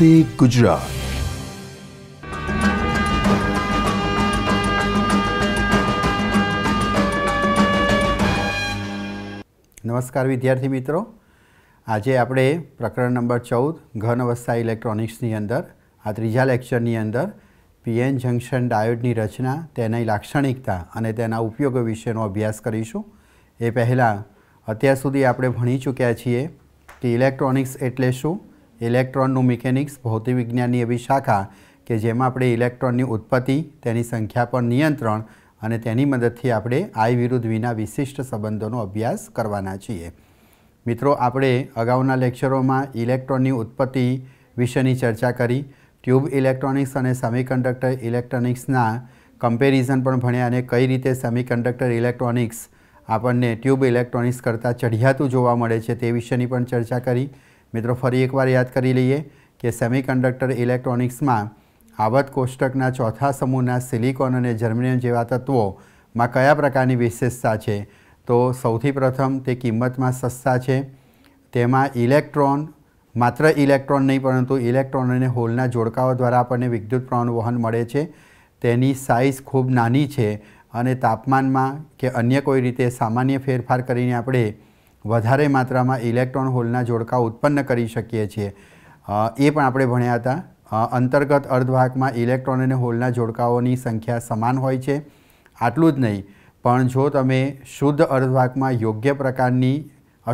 વંદે ગુજરાત નમસ્કાર વિદ્યાર્થી મિત્રો આજે આપણે પ્રકરણ નંબર ચૌદ ઘન અવસ્થા ઇલેક્ટ્રોનિક્સની અંદર આ ત્રીજા લેક્ચરની અંદર પીએન જંકશન ડાયોડની રચના તેની લાક્ષણિકતા અને તેના ઉપયોગો વિશેનો અભ્યાસ કરીશું એ પહેલાં અત્યાર સુધી આપણે ભણી ચૂક્યા છીએ કે ઇલેક્ટ્રોનિક્સ એટલે શું ઇલેક્ટ્રોનનું મિકેનિક્સ ભૌતિક વિજ્ઞાનની એવી શાખા કે જેમાં આપણે ઇલેક્ટ્રોનની ઉત્પત્તિ તેની સંખ્યા પર નિયંત્રણ અને તેની મદદથી આપણે આઈ વિરુદ્ધ વિના વિશિષ્ટ સંબંધોનો અભ્યાસ કરવાના છીએ મિત્રો આપણે અગાઉના લેક્ચરોમાં ઇલેક્ટ્રોનની ઉત્પત્તિ વિશેની ચર્ચા કરી ટ્યુબ ઇલેક્ટ્રોનિક્સ અને સેમિકન્ડક્ટર ઇલેક્ટ્રોનિક્સના કમ્પેરિઝન પણ ભણ્યા અને કઈ રીતે સેમિકન્ડક્ટર ઇલેક્ટ્રોનિક્સ આપણને ટ્યુબ ઇલેક્ટ્રોનિક્સ કરતાં ચઢિયાતું જોવા મળે છે તે વિશેની પણ ચર્ચા કરી મિત્રો ફરી એકવાર યાદ કરી લઈએ કે સેમિકન્ડક્ટર ઇલેક્ટ્રોનિક્સમાં આવત કોષ્ટકના ચોથા સમૂહના સિલિકોન અને જર્મેનિયમ જેવા તત્વોમાં કયા પ્રકારની વિશેષતા છે તો સૌથી પ્રથમ તે કિંમતમાં સસ્તા છે તેમાં ઇલેક્ટ્રોન માત્ર ઇલેક્ટ્રોન નહીં પરંતુ ઇલેક્ટ્રોન અને હોલના જોડકાઓ દ્વારા આપણને વિદ્યુત પ્રવાહનું વહન મળે છે તેની સાઇઝ ખૂબ નાની છે અને તાપમાનમાં કે અન્ય કોઈ રીતે સામાન્ય ફેરફાર કરીને આપણે વધારે માત્રામાં ઇલેક્ટ્રોન હોલના જોડકા ઉત્પન્ન કરી શકીએ છીએ એ પણ આપણે ભણ્યા હતા અંતર્ગત અર્ધવાહકમાં ઇલેક્ટ્રોન અને હોલના જોડકાઓની સંખ્યા સમાન હોય છે આટલું જ નહીં પણ જો તમે શુદ્ધ અર્ધવાહકમાં યોગ્ય પ્રકારની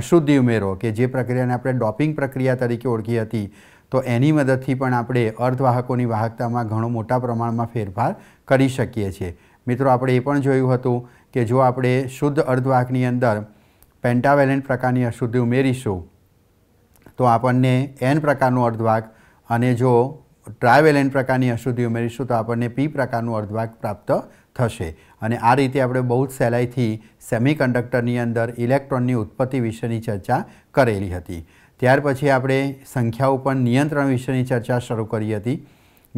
અશુદ્ધિ ઉમેરો કે જે પ્રક્રિયાને આપણે ડોપિંગ પ્રક્રિયા તરીકે ઓળખી હતી તો એની મદદથી પણ આપણે અર્ધવાહકોની વાહકતામાં ઘણો મોટા પ્રમાણમાં ફેરફાર કરી શકીએ છીએ મિત્રો આપણે એ પણ જોયું હતું કે જો આપણે શુદ્ધ અર્ધવાહકની અંદર પેન્ટાવેલેન્ટ પ્રકારની અશુદ્ધિ ઉમેરીશું તો આપણને એન પ્રકારનું અર્ધવાક અને જો ટ્રાવેલેન્ટ પ્રકારની અશુદ્ધિ ઉમેરીશું તો આપણને પી પ્રકારનું અર્ધવાક પ્રાપ્ત થશે અને આ રીતે આપણે બહુ જ સહેલાઈથી સેમિકન્ડક્ટરની અંદર ઇલેક્ટ્રોનની ઉત્પત્તિ વિશેની ચર્ચા કરેલી હતી ત્યાર પછી આપણે સંખ્યા ઉપર નિયંત્રણ વિશેની ચર્ચા શરૂ કરી હતી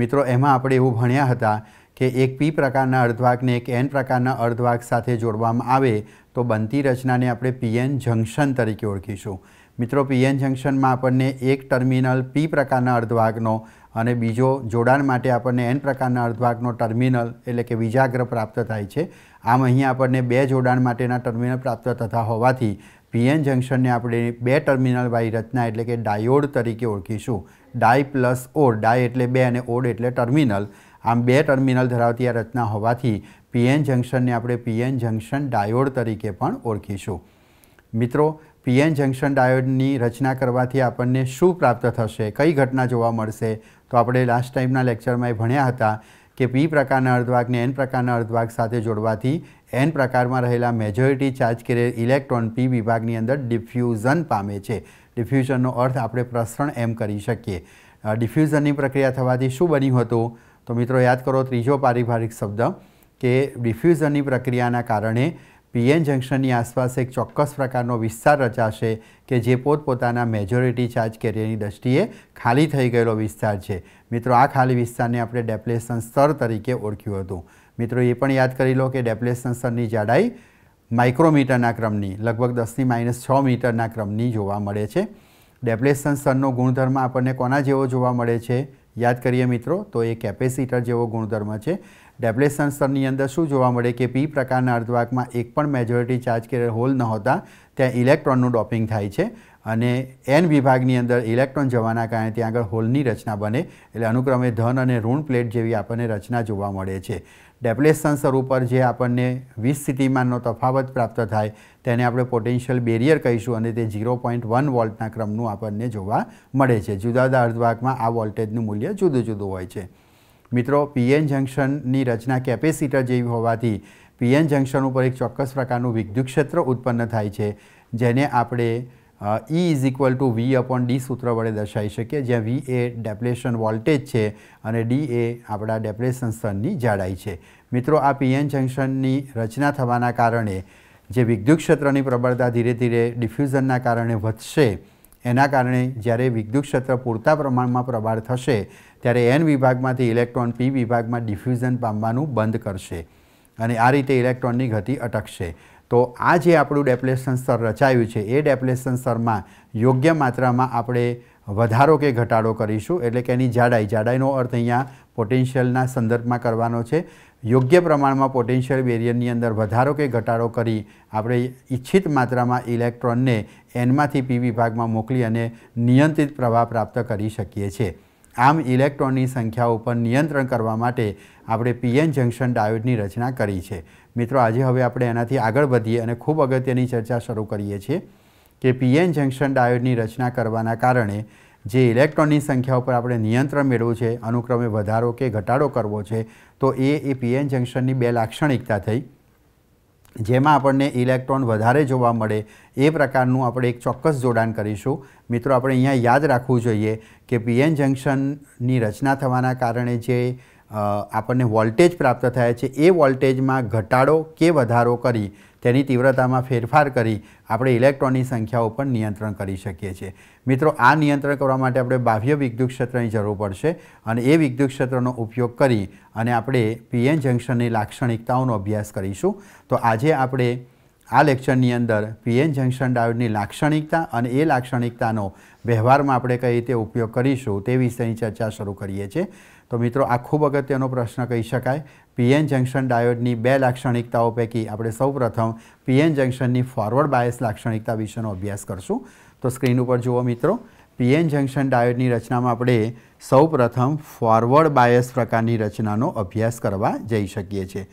મિત્રો એમાં આપણે એવું ભણ્યા હતા કે એક પી પ્રકારના અર્ધવાહકને એક એન પ્રકારના અર્ધવાહક સાથે જોડવામાં આવે તો બનતી રચનાને આપણે પીએન જંક્શન તરીકે ઓળખીશું મિત્રો પીએન જંક્શનમાં આપણને એક ટર્મિનલ પી પ્રકારના અર્ધવાહકનો અને બીજો જોડાણ માટે આપણને એન પ્રકારના અર્ધવાહકનો ટર્મિનલ એટલે કે વિજાગ્ર પ્રાપ્ત થાય છે આમ અહીંયા આપણને બે જોડાણ માટેના ટર્મિનલ પ્રાપ્ત થતા હોવાથી પીએન જંક્શનને આપણે બે ટર્મિનલ ટર્મિનલવાળી રચના એટલે કે ડાયોડ તરીકે ઓળખીશું ડાય પ્લસ ઓડ ડાય એટલે બે અને ઓડ એટલે ટર્મિનલ આમ બે ટર્મિનલ ધરાવતી આ રચના હોવાથી પીએન જંકશનને આપણે પીએન જંકશન ડાયોડ તરીકે પણ ઓળખીશું મિત્રો પીએન જંકશન ડાયોડની રચના કરવાથી આપણને શું પ્રાપ્ત થશે કઈ ઘટના જોવા મળશે તો આપણે લાસ્ટ ટાઈમના લેક્ચરમાં એ ભણ્યા હતા કે પી પ્રકારના અર્ધવાગને એન પ્રકારના અર્ધવાગ સાથે જોડવાથી એન પ્રકારમાં રહેલા મેજોરિટી ચાર્જ કરેલ ઇલેક્ટ્રોન પી વિભાગની અંદર ડિફ્યુઝન પામે છે ડિફ્યુઝનનો અર્થ આપણે પ્રસરણ એમ કરી શકીએ ડિફ્યુઝનની પ્રક્રિયા થવાથી શું બન્યું હતું તો મિત્રો યાદ કરો ત્રીજો પારિભારિક શબ્દ કે ડિફ્યુઝનની પ્રક્રિયાના કારણે પીએન જંકશનની આસપાસ એક ચોક્કસ પ્રકારનો વિસ્તાર રચાશે કે જે પોતપોતાના મેજોરિટી ચાર્જ કેરિયરની દ્રષ્ટિએ ખાલી થઈ ગયેલો વિસ્તાર છે મિત્રો આ ખાલી વિસ્તારને આપણે ડેપ્લેશન સ્તર તરીકે ઓળખ્યું હતું મિત્રો એ પણ યાદ કરી લો કે ડેપ્લેશન સ્તરની જાડાઈ માઇક્રોમીટરના ક્રમની લગભગ દસની માઇનસ છ મીટરના ક્રમની જોવા મળે છે ડેપ્લેશન સ્તરનો ગુણધર્મ આપણને કોના જેવો જોવા મળે છે યાદ કરીએ મિત્રો તો એ કેપેસિટર જેવો ગુણધર્મ છે ડેપ્લેશન સ્તરની અંદર શું જોવા મળે કે પી પ્રકારના અર્ધવાકમાં એક પણ મેજોરિટી ચાર્જ કે હોલ નહોતા ત્યાં ઇલેક્ટ્રોનનું ડોપિંગ થાય છે અને એન વિભાગની અંદર ઇલેક્ટ્રોન જવાના કારણે ત્યાં આગળ હોલની રચના બને એટલે અનુક્રમે ધન અને ઋણ પ્લેટ જેવી આપણને રચના જોવા મળે છે ડેપ્લેશન સ્તર ઉપર જે આપણને વીસ સ્થિતિમાનનો તફાવત પ્રાપ્ત થાય તેને આપણે પોટેન્શિયલ બેરિયર કહીશું અને તે ઝીરો પોઈન્ટ વન વોલ્ટના ક્રમનું આપણને જોવા મળે છે જુદા જુદા અર્ધભાગમાં આ વોલ્ટેજનું મૂલ્ય જુદું જુદું હોય છે મિત્રો પીએન જંક્શનની રચના કેપેસિટર જેવી હોવાથી પીએન જંક્શન ઉપર એક ચોક્કસ પ્રકારનું વિદ્યુત ક્ષેત્ર ઉત્પન્ન થાય છે જેને આપણે E is equal to V upon D સૂત્ર વડે દર્શાવી શકીએ જ્યાં વી એ ડેપ્લેશન વોલ્ટેજ છે અને ડી એ આપણા ડેપ્લેશન સ્તરની જાડાઈ છે મિત્રો આ પીએન જંક્શનની રચના થવાના કારણે જે વિદ્યુત ક્ષેત્રની પ્રબળતા ધીરે ધીરે ડિફ્યુઝનના કારણે વધશે એના કારણે જ્યારે વિદ્યુત ક્ષેત્ર પૂરતા પ્રમાણમાં પ્રબાળ થશે ત્યારે એન વિભાગમાંથી ઇલેક્ટ્રોન પી વિભાગમાં ડિફ્યુઝન પામવાનું બંધ કરશે અને આ રીતે ઇલેક્ટ્રોનની ગતિ અટકશે તો આ જે આપણું ડેપ્લેશન સ્તર રચાયું છે એ ડેપ્લેશન સ્તરમાં યોગ્ય માત્રામાં આપણે વધારો કે ઘટાડો કરીશું એટલે કે એની જાડાઈ જાડાઈનો અર્થ અહીંયા પોટેન્શિયલના સંદર્ભમાં કરવાનો છે યોગ્ય પ્રમાણમાં પોટેન્શિયલ બેરિયરની અંદર વધારો કે ઘટાડો કરી આપણે ઈચ્છિત માત્રામાં ઇલેક્ટ્રોનને એનમાંથી પી વિભાગમાં મોકલી અને નિયંત્રિત પ્રવાહ પ્રાપ્ત કરી શકીએ છીએ આમ ઇલેક્ટ્રોનની સંખ્યા ઉપર નિયંત્રણ કરવા માટે આપણે પીએન જંકશન ડાયોડની રચના કરી છે મિત્રો આજે હવે આપણે એનાથી આગળ વધીએ અને ખૂબ અગત્યની ચર્ચા શરૂ કરીએ છીએ કે પીએન જંકશન ડાયોડની રચના કરવાના કારણે જે ઇલેક્ટ્રોનની સંખ્યા ઉપર આપણે નિયંત્રણ મેળવવું છે અનુક્રમે વધારો કે ઘટાડો કરવો છે તો એ એ પીએન જંકશનની બે લાક્ષણિકતા થઈ જેમાં આપણને ઇલેક્ટ્રોન વધારે જોવા મળે એ પ્રકારનું આપણે એક ચોક્કસ જોડાણ કરીશું મિત્રો આપણે અહીંયા યાદ રાખવું જોઈએ કે પીએન જંક્શનની રચના થવાના કારણે જે આપણને વોલ્ટેજ પ્રાપ્ત થાય છે એ વોલ્ટેજમાં ઘટાડો કે વધારો કરી તેની તીવ્રતામાં ફેરફાર કરી આપણે ઇલેક્ટ્રોનની સંખ્યાઓ પર નિયંત્રણ કરી શકીએ છીએ મિત્રો આ નિયંત્રણ કરવા માટે આપણે બાહ્ય વિદ્યુત ક્ષેત્રની જરૂર પડશે અને એ વિદ્યુત ક્ષેત્રનો ઉપયોગ કરી અને આપણે પીએન જંક્શનની લાક્ષણિકતાઓનો અભ્યાસ કરીશું તો આજે આપણે આ લેક્ચરની અંદર પીએન જંક્શન ડાયોડની લાક્ષણિકતા અને એ લાક્ષણિકતાનો વ્યવહારમાં આપણે કઈ રીતે ઉપયોગ કરીશું તે વિષયની ચર્ચા શરૂ કરીએ છીએ તો મિત્રો આ ખૂબ અગત્યનો પ્રશ્ન કહી શકાય પીએન જંકશન ડાયોડની બે લાક્ષણિકતાઓ પૈકી આપણે સૌપ્રથમ પીએન જંકશનની ફોરવર્ડ બાયસ લાક્ષણિકતા વિશેનો અભ્યાસ કરશું તો સ્ક્રીન ઉપર જુઓ મિત્રો પીએન જંકશન ડાયોડની રચનામાં આપણે સૌપ્રથમ ફોરવર્ડ બાયસ પ્રકારની રચનાનો અભ્યાસ કરવા જઈ શકીએ છીએ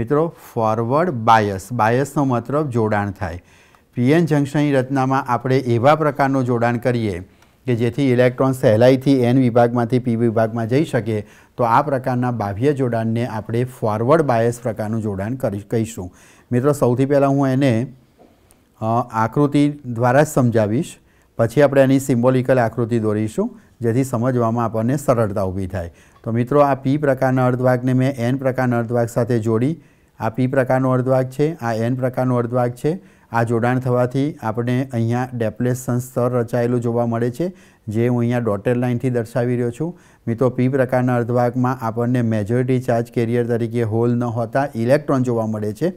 મિત્રો ફોરવર્ડ બાયસ બાયસનો મતલબ જોડાણ થાય પીએન જંકશનની રચનામાં આપણે એવા પ્રકારનું જોડાણ કરીએ કે જેથી ઇલેક્ટ્રોન સહેલાઈથી એન વિભાગમાંથી પી વિભાગમાં જઈ શકે તો આ પ્રકારના બાહ્ય જોડાણને આપણે ફોરવર્ડ બાયસ પ્રકારનું જોડાણ કરી કહીશું મિત્રો સૌથી પહેલાં હું એને આકૃતિ દ્વારા જ સમજાવીશ પછી આપણે એની સિમ્બોલિકલ આકૃતિ દોરીશું જેથી સમજવામાં આપણને સરળતા ઊભી થાય તો મિત્રો આ પી પ્રકારના અર્ધભાગને મેં એન પ્રકારના અર્ધભાગ સાથે જોડી આ પી પ્રકારનો અર્ધભાગ છે આ એન પ્રકારનો અર્ધભાગ છે આ જોડાણ થવાથી આપણે અહીંયા ડેપ્લેશન સ્તર રચાયેલું જોવા મળે છે જે હું અહીંયા ડોટેડ લાઇનથી દર્શાવી રહ્યો છું મિત્રો પી પ્રકારના અર્ધભાગમાં આપણને મેજોરિટી ચાર્જ કેરિયર તરીકે હોલ ન હોતા ઇલેક્ટ્રોન જોવા મળે છે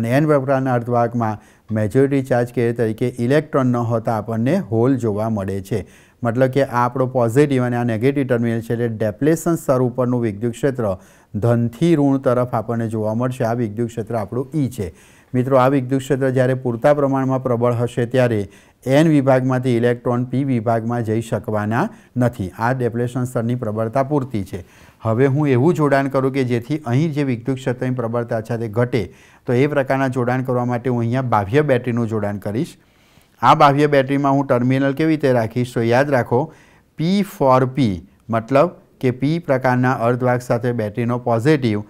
અને એન પ્રકારના અર્ધભાગમાં મેજોરિટી ચાર્જ કેરિયર તરીકે ઇલેક્ટ્રોન ન હોતા આપણને હોલ જોવા મળે છે મતલબ કે આ આપણો પોઝિટિવ અને આ નેગેટિવ ટર્મિનલ છે એટલે ડેપ્લેશન સ્તર ઉપરનું વિદ્યુત ક્ષેત્ર ધનથી ઋણ તરફ આપણને જોવા મળશે આ વિદ્યુત ક્ષેત્ર આપણું ઈ e છે મિત્રો આ વિદ્યુતક્ષેત્ર જ્યારે પૂરતા પ્રમાણમાં પ્રબળ હશે ત્યારે એન વિભાગમાંથી ઇલેક્ટ્રોન પી વિભાગમાં જઈ શકવાના નથી આ ડેપ્લેશન સ્તરની પ્રબળતા પૂરતી છે હવે હું એવું જોડાણ કરું કે જેથી અહીં જે વિદ્યુત ક્ષેત્રની પ્રબળતા છે તે ઘટે તો એ પ્રકારના જોડાણ કરવા માટે હું અહીંયા બાહ્ય બેટરીનું જોડાણ કરીશ આ બાહ્ય બેટરીમાં હું ટર્મિનલ કેવી રીતે રાખીશ તો યાદ રાખો પી ફોર પી મતલબ કે પી પ્રકારના અર્ધવાહક સાથે બેટરીનો પોઝિટિવ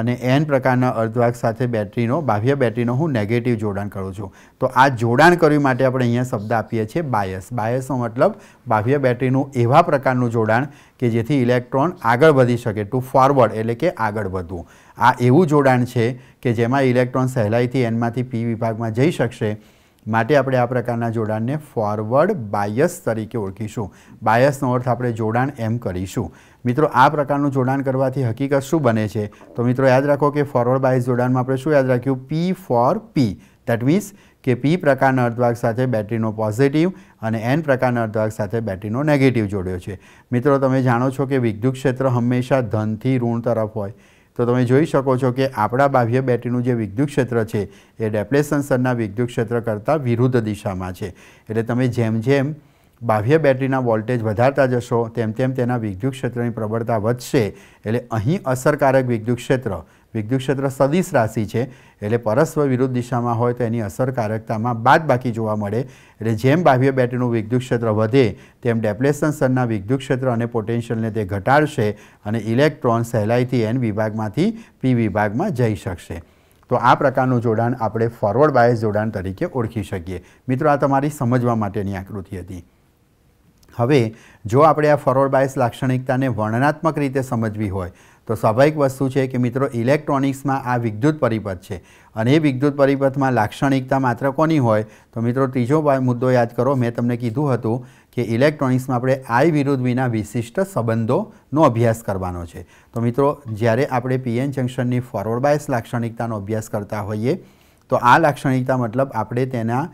અને એન પ્રકારના અર્ધવાક સાથે બેટરીનો બાહ્ય બેટરીનો હું નેગેટિવ જોડાણ કરું છું તો આ જોડાણ કર્યું માટે આપણે અહીંયા શબ્દ આપીએ છીએ બાયસ બાયસનો મતલબ બાહ્ય બેટરીનું એવા પ્રકારનું જોડાણ કે જેથી ઇલેક્ટ્રોન આગળ વધી શકે ટુ ફોરવર્ડ એટલે કે આગળ વધવું આ એવું જોડાણ છે કે જેમાં ઇલેક્ટ્રોન સહેલાઈથી એનમાંથી પી વિભાગમાં જઈ શકશે માટે આપણે આ પ્રકારના જોડાણને ફોરવર્ડ બાયસ તરીકે ઓળખીશું બાયસનો અર્થ આપણે જોડાણ એમ કરીશું મિત્રો આ પ્રકારનું જોડાણ કરવાથી હકીકત શું બને છે તો મિત્રો યાદ રાખો કે ફોરવર્ડ બાયસ જોડાણમાં આપણે શું યાદ રાખ્યું P four P that means કે પી પ્રકારના અર્ધવાહક સાથે બેટરીનો પોઝિટિવ અને એન પ્રકારના અર્ધવાહક સાથે બેટરીનો નેગેટિવ જોડ્યો છે મિત્રો તમે જાણો છો કે વિદ્યુત ક્ષેત્ર હંમેશા ધનથી ઋણ તરફ હોય તો તમે જોઈ શકો છો કે આપણા બાહ્ય બેટરીનું જે વિદ્યુત ક્ષેત્ર છે એ ડેપ્લેસન્સરના વિદ્યુત ક્ષેત્ર કરતાં વિરુદ્ધ દિશામાં છે એટલે તમે જેમ જેમ બાહ્ય બેટરીના વોલ્ટેજ વધારતા જશો તેમ તેમ તેના વિદ્યુત ક્ષેત્રની પ્રબળતા વધશે એટલે અહીં અસરકારક વિદ્યુત ક્ષેત્ર વિદ્યુત ક્ષેત્ર સદિશ રાશિ છે એટલે પરસ્પર વિરુદ્ધ દિશામાં હોય તો એની અસરકારકતામાં બાકી જોવા મળે એટલે જેમ બાહ્ય બેટરીનું વિદ્યુત ક્ષેત્ર વધે તેમ ડેપ્લેશન સ્તરના વિદ્યુત ક્ષેત્ર અને પોટેન્શિયલને તે ઘટાડશે અને ઇલેક્ટ્રોન સહેલાઈથી એન વિભાગમાંથી પી વિભાગમાં જઈ શકશે તો આ પ્રકારનું જોડાણ આપણે ફોરવર્ડ બાયસ જોડાણ તરીકે ઓળખી શકીએ મિત્રો આ તમારી સમજવા માટેની આકૃતિ હતી હવે જો આપણે આ ફોરવર્ડ બાયસ લાક્ષણિકતાને વર્ણનાત્મક રીતે સમજવી હોય તો સ્વાભાવિક વસ્તુ છે કે મિત્રો ઇલેક્ટ્રોનિક્સમાં આ વિદ્યુત પરિપથ છે અને એ વિદ્યુત પરિપથમાં લાક્ષણિકતા માત્ર કોની હોય તો મિત્રો ત્રીજો મુદ્દો યાદ કરો મેં તમને કીધું હતું કે ઇલેક્ટ્રોનિક્સમાં આપણે આઈ વિરુદ્ધ વિના વિશિષ્ટ સંબંધોનો અભ્યાસ કરવાનો છે તો મિત્રો જ્યારે આપણે પીએન જંક્શનની ફોરવર્ડ બાયસ લાક્ષણિકતાનો અભ્યાસ કરતા હોઈએ તો આ લાક્ષણિકતા મતલબ આપણે તેના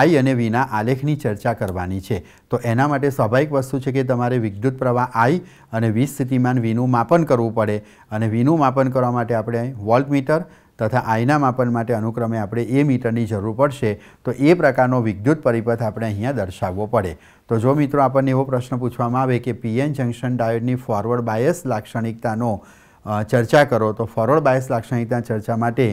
આઈ અને વીના આલેખની ચર્ચા કરવાની છે તો એના માટે સ્વાભાવિક વસ્તુ છે કે તમારે વિદ્યુત પ્રવાહ આઈ અને વી સ્થિતિમાન વીનું માપન કરવું પડે અને વીનું માપન કરવા માટે આપણે વોલ્ટમીટર તથા આઈના માપન માટે અનુક્રમે આપણે એ મીટરની જરૂર પડશે તો એ પ્રકારનો વિદ્યુત પરિપથ આપણે અહીંયા દર્શાવવો પડે તો જો મિત્રો આપણને એવો પ્રશ્ન પૂછવામાં આવે કે પીએન જંકશન ડાયોડની ફોરવર્ડ બાયસ લાક્ષણિકતાનો ચર્ચા કરો તો ફોરવર્ડ બાયસ લાક્ષણિકતા ચર્ચા માટે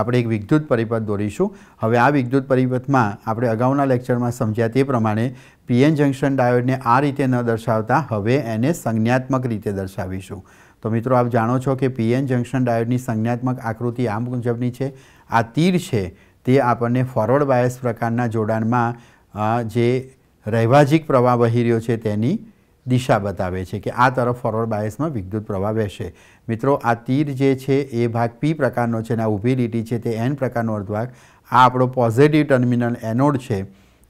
આપણે એક વિદ્યુત પરિપથ દોરીશું હવે આ વિદ્યુત પરિપથમાં આપણે અગાઉના લેક્ચરમાં સમજ્યા તે પ્રમાણે પીએન જંકશન ડાયોડને આ રીતે ન દર્શાવતા હવે એને સંજ્ઞાત્મક રીતે દર્શાવીશું તો મિત્રો આપ જાણો છો કે પીએન જંકશન ડાયોડની સંજ્ઞાત્મક આકૃતિ આ મુજબની છે આ તીર છે તે આપણને ફોરવર્ડ બાયસ પ્રકારના જોડાણમાં જે રહેવાજિક પ્રવાહ વહી રહ્યો છે તેની દિશા બતાવે છે કે આ તરફ ફોરવર્ડ બાયસમાં વિદ્યુત પ્રવાહ વહેશે મિત્રો આ તીર જે છે એ ભાગ પી પ્રકારનો છે અને આ ઊભી લીટી છે તે એન પ્રકારનો અર્ધભાગ આ આપણો પોઝિટિવ ટર્મિનલ એનોડ છે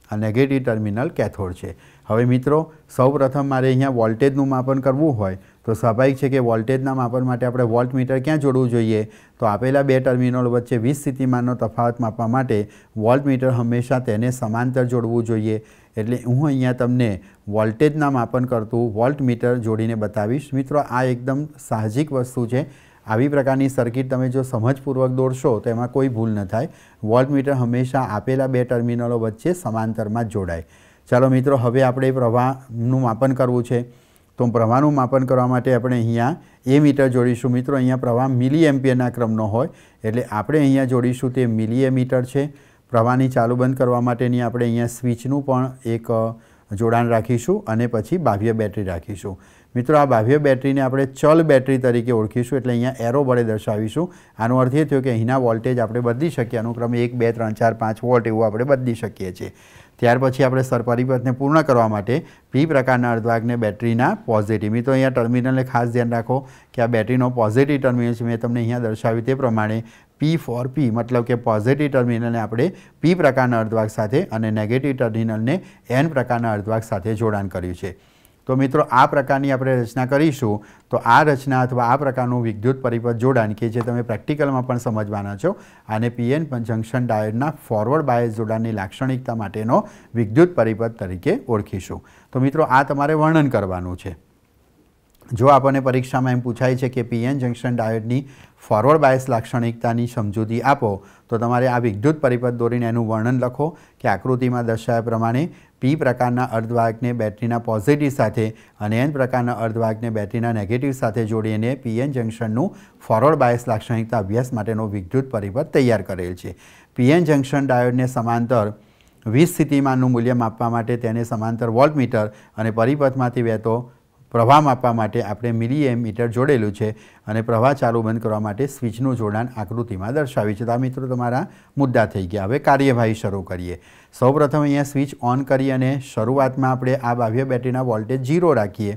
આ નેગેટિવ ટર્મિનલ કેથોડ છે હવે મિત્રો સૌપ્રથમ મારે અહીંયા વોલ્ટેજનું માપન કરવું હોય તો સ્વાભાવિક છે કે વોલ્ટેજના માપન માટે આપણે વોલ્ટમીટર ક્યાં જોડવું જોઈએ તો આપેલા બે ટર્મિનલ વચ્ચે વીજ સ્થિતિમાનનો તફાવત માપવા માટે વોલ્ટમીટર હંમેશા તેને સમાંતર જોડવું જોઈએ એટલે હું અહીંયા તમને વોલ્ટેજના માપન કરતું વોલ્ટમીટર જોડીને બતાવીશ મિત્રો આ એકદમ સાહજિક વસ્તુ છે આવી પ્રકારની સર્કિટ તમે જો સમજપૂર્વક દોરશો તો એમાં કોઈ ભૂલ ન થાય વોલ્ટમીટર હંમેશા આપેલા બે ટર્મિનલો વચ્ચે સમાંતરમાં જોડાય ચાલો મિત્રો હવે આપણે પ્રવાહનું માપન કરવું છે તો પ્રવાહનું માપન કરવા માટે આપણે અહીંયા એ મીટર જોડીશું મિત્રો અહીંયા પ્રવાહ મિલી એમ્પિયરના ક્રમનો હોય એટલે આપણે અહીંયા જોડીશું તે મિલી મીટર છે પ્રવાહની ચાલુ બંધ કરવા માટેની આપણે અહીંયા સ્વિચનું પણ એક જોડાણ રાખીશું અને પછી બાહ્ય બેટરી રાખીશું મિત્રો આ બાહ્ય બેટરીને આપણે ચલ બેટરી તરીકે ઓળખીશું એટલે અહીંયા એરો વડે દર્શાવીશું આનો અર્થ એ થયો કે અહીંના વોલ્ટેજ આપણે બદલી શકીએ અનુક્રમે એક બે ત્રણ ચાર પાંચ વોલ્ટ એવું આપણે બદલી શકીએ છીએ ત્યાર પછી આપણે સર્પરિપથને પૂર્ણ કરવા માટે પી પ્રકારના અર્ધવાગને બેટરીના પોઝિટિવ મિત્રો અહીંયા ટર્મિનલને ખાસ ધ્યાન રાખો કે આ બેટરીનો પોઝિટિવ ટર્મિનલ છે મેં તમને અહીંયા દર્શાવ્યું તે પ્રમાણે પી ફોર પી મતલબ કે પોઝિટિવ ટર્મિનલને આપણે પી પ્રકારના અર્ધવાગ સાથે અને નેગેટિવ ટર્મિનલને એન પ્રકારના અર્ધવાગ સાથે જોડાણ કર્યું છે તો મિત્રો આ પ્રકારની આપણે રચના કરીશું તો આ રચના અથવા આ પ્રકારનું વિદ્યુત પરિપથ જોડાણ કે જે તમે પ્રેક્ટિકલમાં પણ સમજવાના છો અને પીએન જંકશન ડાયોડના ફોરવર્ડ બાયસ જોડાણની લાક્ષણિકતા માટેનો વિદ્યુત પરિપથ તરીકે ઓળખીશું તો મિત્રો આ તમારે વર્ણન કરવાનું છે જો આપણને પરીક્ષામાં એમ પૂછાય છે કે પીએન જંકશન ડાયોડની ફોરવર્ડ બાયસ લાક્ષણિકતાની સમજૂતી આપો તો તમારે આ વિદ્યુત પરિપથ દોરીને એનું વર્ણન લખો કે આકૃતિમાં દર્શાવ્યા પ્રમાણે પી પ્રકારના અર્ધવાહકને બેટરીના પોઝિટિવ સાથે અને એન પ્રકારના અર્ધવાહકને બેટરીના નેગેટિવ સાથે જોડીને પીએન જંકશનનું ફોરવર્ડ બાયસ લાક્ષણિકતા અભ્યાસ માટેનો વિદ્યુત પરિપથ તૈયાર કરેલ છે પીએન જંકશન ડાયોડને સમાંતર વીસ સ્થિતિમાનનું મૂલ્ય માપવા માટે તેને સમાંતર વોલ્ટમીટર અને પરિપથમાંથી વહેતો પ્રવાહ માપવા માટે આપણે મિલી મીટર જોડેલું છે અને પ્રવાહ ચાલુ બંધ કરવા માટે સ્વિચનું જોડાણ આકૃતિમાં દર્શાવ્યું છે તો આ મિત્રો તમારા મુદ્દા થઈ ગયા હવે કાર્યવાહી શરૂ કરીએ સૌપ્રથમ અહીંયા સ્વિચ ઓન કરી અને શરૂઆતમાં આપણે આ બાહ્ય બેટરીના વોલ્ટેજ ઝીરો રાખીએ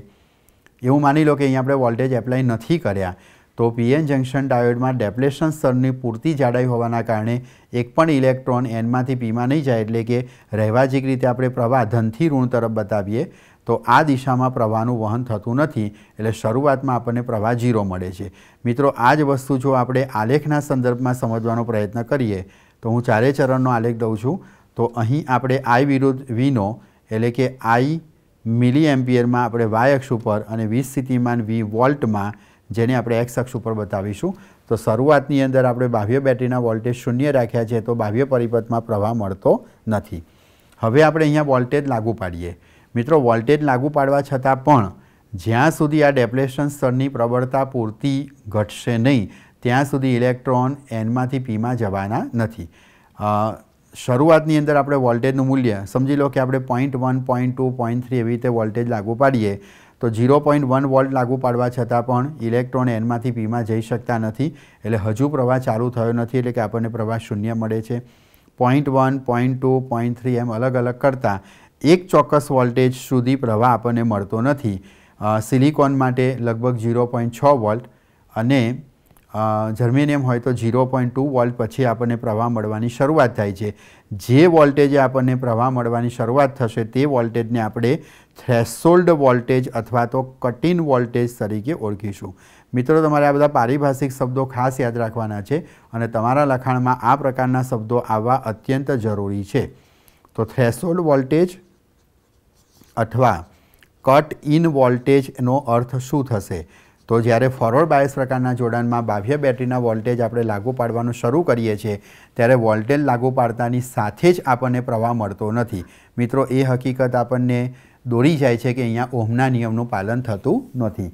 એવું માની લો કે અહીંયા આપણે વોલ્ટેજ એપ્લાય નથી કર્યા તો પીએન જંકશન ડાયોડમાં ડેપ્લેશન સ્તરની પૂરતી જાડાઈ હોવાના કારણે એક પણ ઇલેક્ટ્રોન એનમાંથી પીમાં નહીં જાય એટલે કે રહેવાજીક રીતે આપણે પ્રવાહ ધનથી ઋણ તરફ બતાવીએ તો આ દિશામાં પ્રવાહનું વહન થતું નથી એટલે શરૂઆતમાં આપણને પ્રવાહ ઝીરો મળે છે મિત્રો આ જ વસ્તુ જો આપણે આલેખના સંદર્ભમાં સમજવાનો પ્રયત્ન કરીએ તો હું ચારે ચરણનો આલેખ દઉં છું તો અહીં આપણે આઈ વિરુદ્ધ વીનો એટલે કે આઈ મિલી એમ્પિયરમાં આપણે વાય અક્ષ ઉપર અને વી સ્થિતિમાન વી વોલ્ટમાં જેને આપણે એક્સ અક્ષ ઉપર બતાવીશું તો શરૂઆતની અંદર આપણે બાહ્ય બેટરીના વોલ્ટેજ શૂન્ય રાખ્યા છે તો બાહ્ય પરિપથમાં પ્રવાહ મળતો નથી હવે આપણે અહીંયા વોલ્ટેજ લાગુ પાડીએ મિત્રો વોલ્ટેજ લાગુ પાડવા છતાં પણ જ્યાં સુધી આ ડેપ્લેશન સ્તરની પ્રબળતા પૂરતી ઘટશે નહીં ત્યાં સુધી ઇલેક્ટ્રોન એનમાંથી પીમાં જવાના નથી શરૂઆતની અંદર આપણે વોલ્ટેજનું મૂલ્ય સમજી લો કે આપણે point one point two point three એવી રીતે વોલ્ટેજ લાગુ પાડીએ તો ઝીરો પોઈન્ટ વન વોલ્ટ લાગુ પાડવા છતાં પણ ઇલેક્ટ્રોન એનમાંથી પીમાં જઈ શકતા નથી એટલે હજુ પ્રવાહ ચાલુ થયો નથી એટલે કે આપણને પ્રવાહ શૂન્ય મળે છે point one point two point three એમ અલગ અલગ કરતાં એક ચોક્કસ વોલ્ટેજ સુધી પ્રવાહ આપણને મળતો નથી સિલિકોન માટે લગભગ ઝીરો પોઈન્ટ છ વોલ્ટ અને જર્મેનિયમ હોય તો ઝીરો પોઈન્ટ ટુ વોલ્ટ પછી આપણને પ્રવાહ મળવાની શરૂઆત થાય છે જે વોલ્ટેજે આપણને પ્રવાહ મળવાની શરૂઆત થશે તે વોલ્ટેજને આપણે થ્રેસોલ્ડ વોલ્ટેજ અથવા તો કટિન વોલ્ટેજ તરીકે ઓળખીશું મિત્રો તમારે આ બધા પારિભાષિક શબ્દો ખાસ યાદ રાખવાના છે અને તમારા લખાણમાં આ પ્રકારના શબ્દો આવવા અત્યંત જરૂરી છે તો થ્રેસોલ્ડ વોલ્ટેજ અથવા કટ ઇન વોલ્ટેજનો અર્થ શું થશે તો જ્યારે ફોરવર્ડ બાયસ પ્રકારના જોડાણમાં બાહ્ય બેટરીના વોલ્ટેજ આપણે લાગુ પાડવાનું શરૂ કરીએ છીએ ત્યારે વોલ્ટેજ લાગુ પાડતાની સાથે જ આપણને પ્રવાહ મળતો નથી મિત્રો એ હકીકત આપણને દોરી જાય છે કે અહીંયા ઓમના નિયમનું પાલન થતું નથી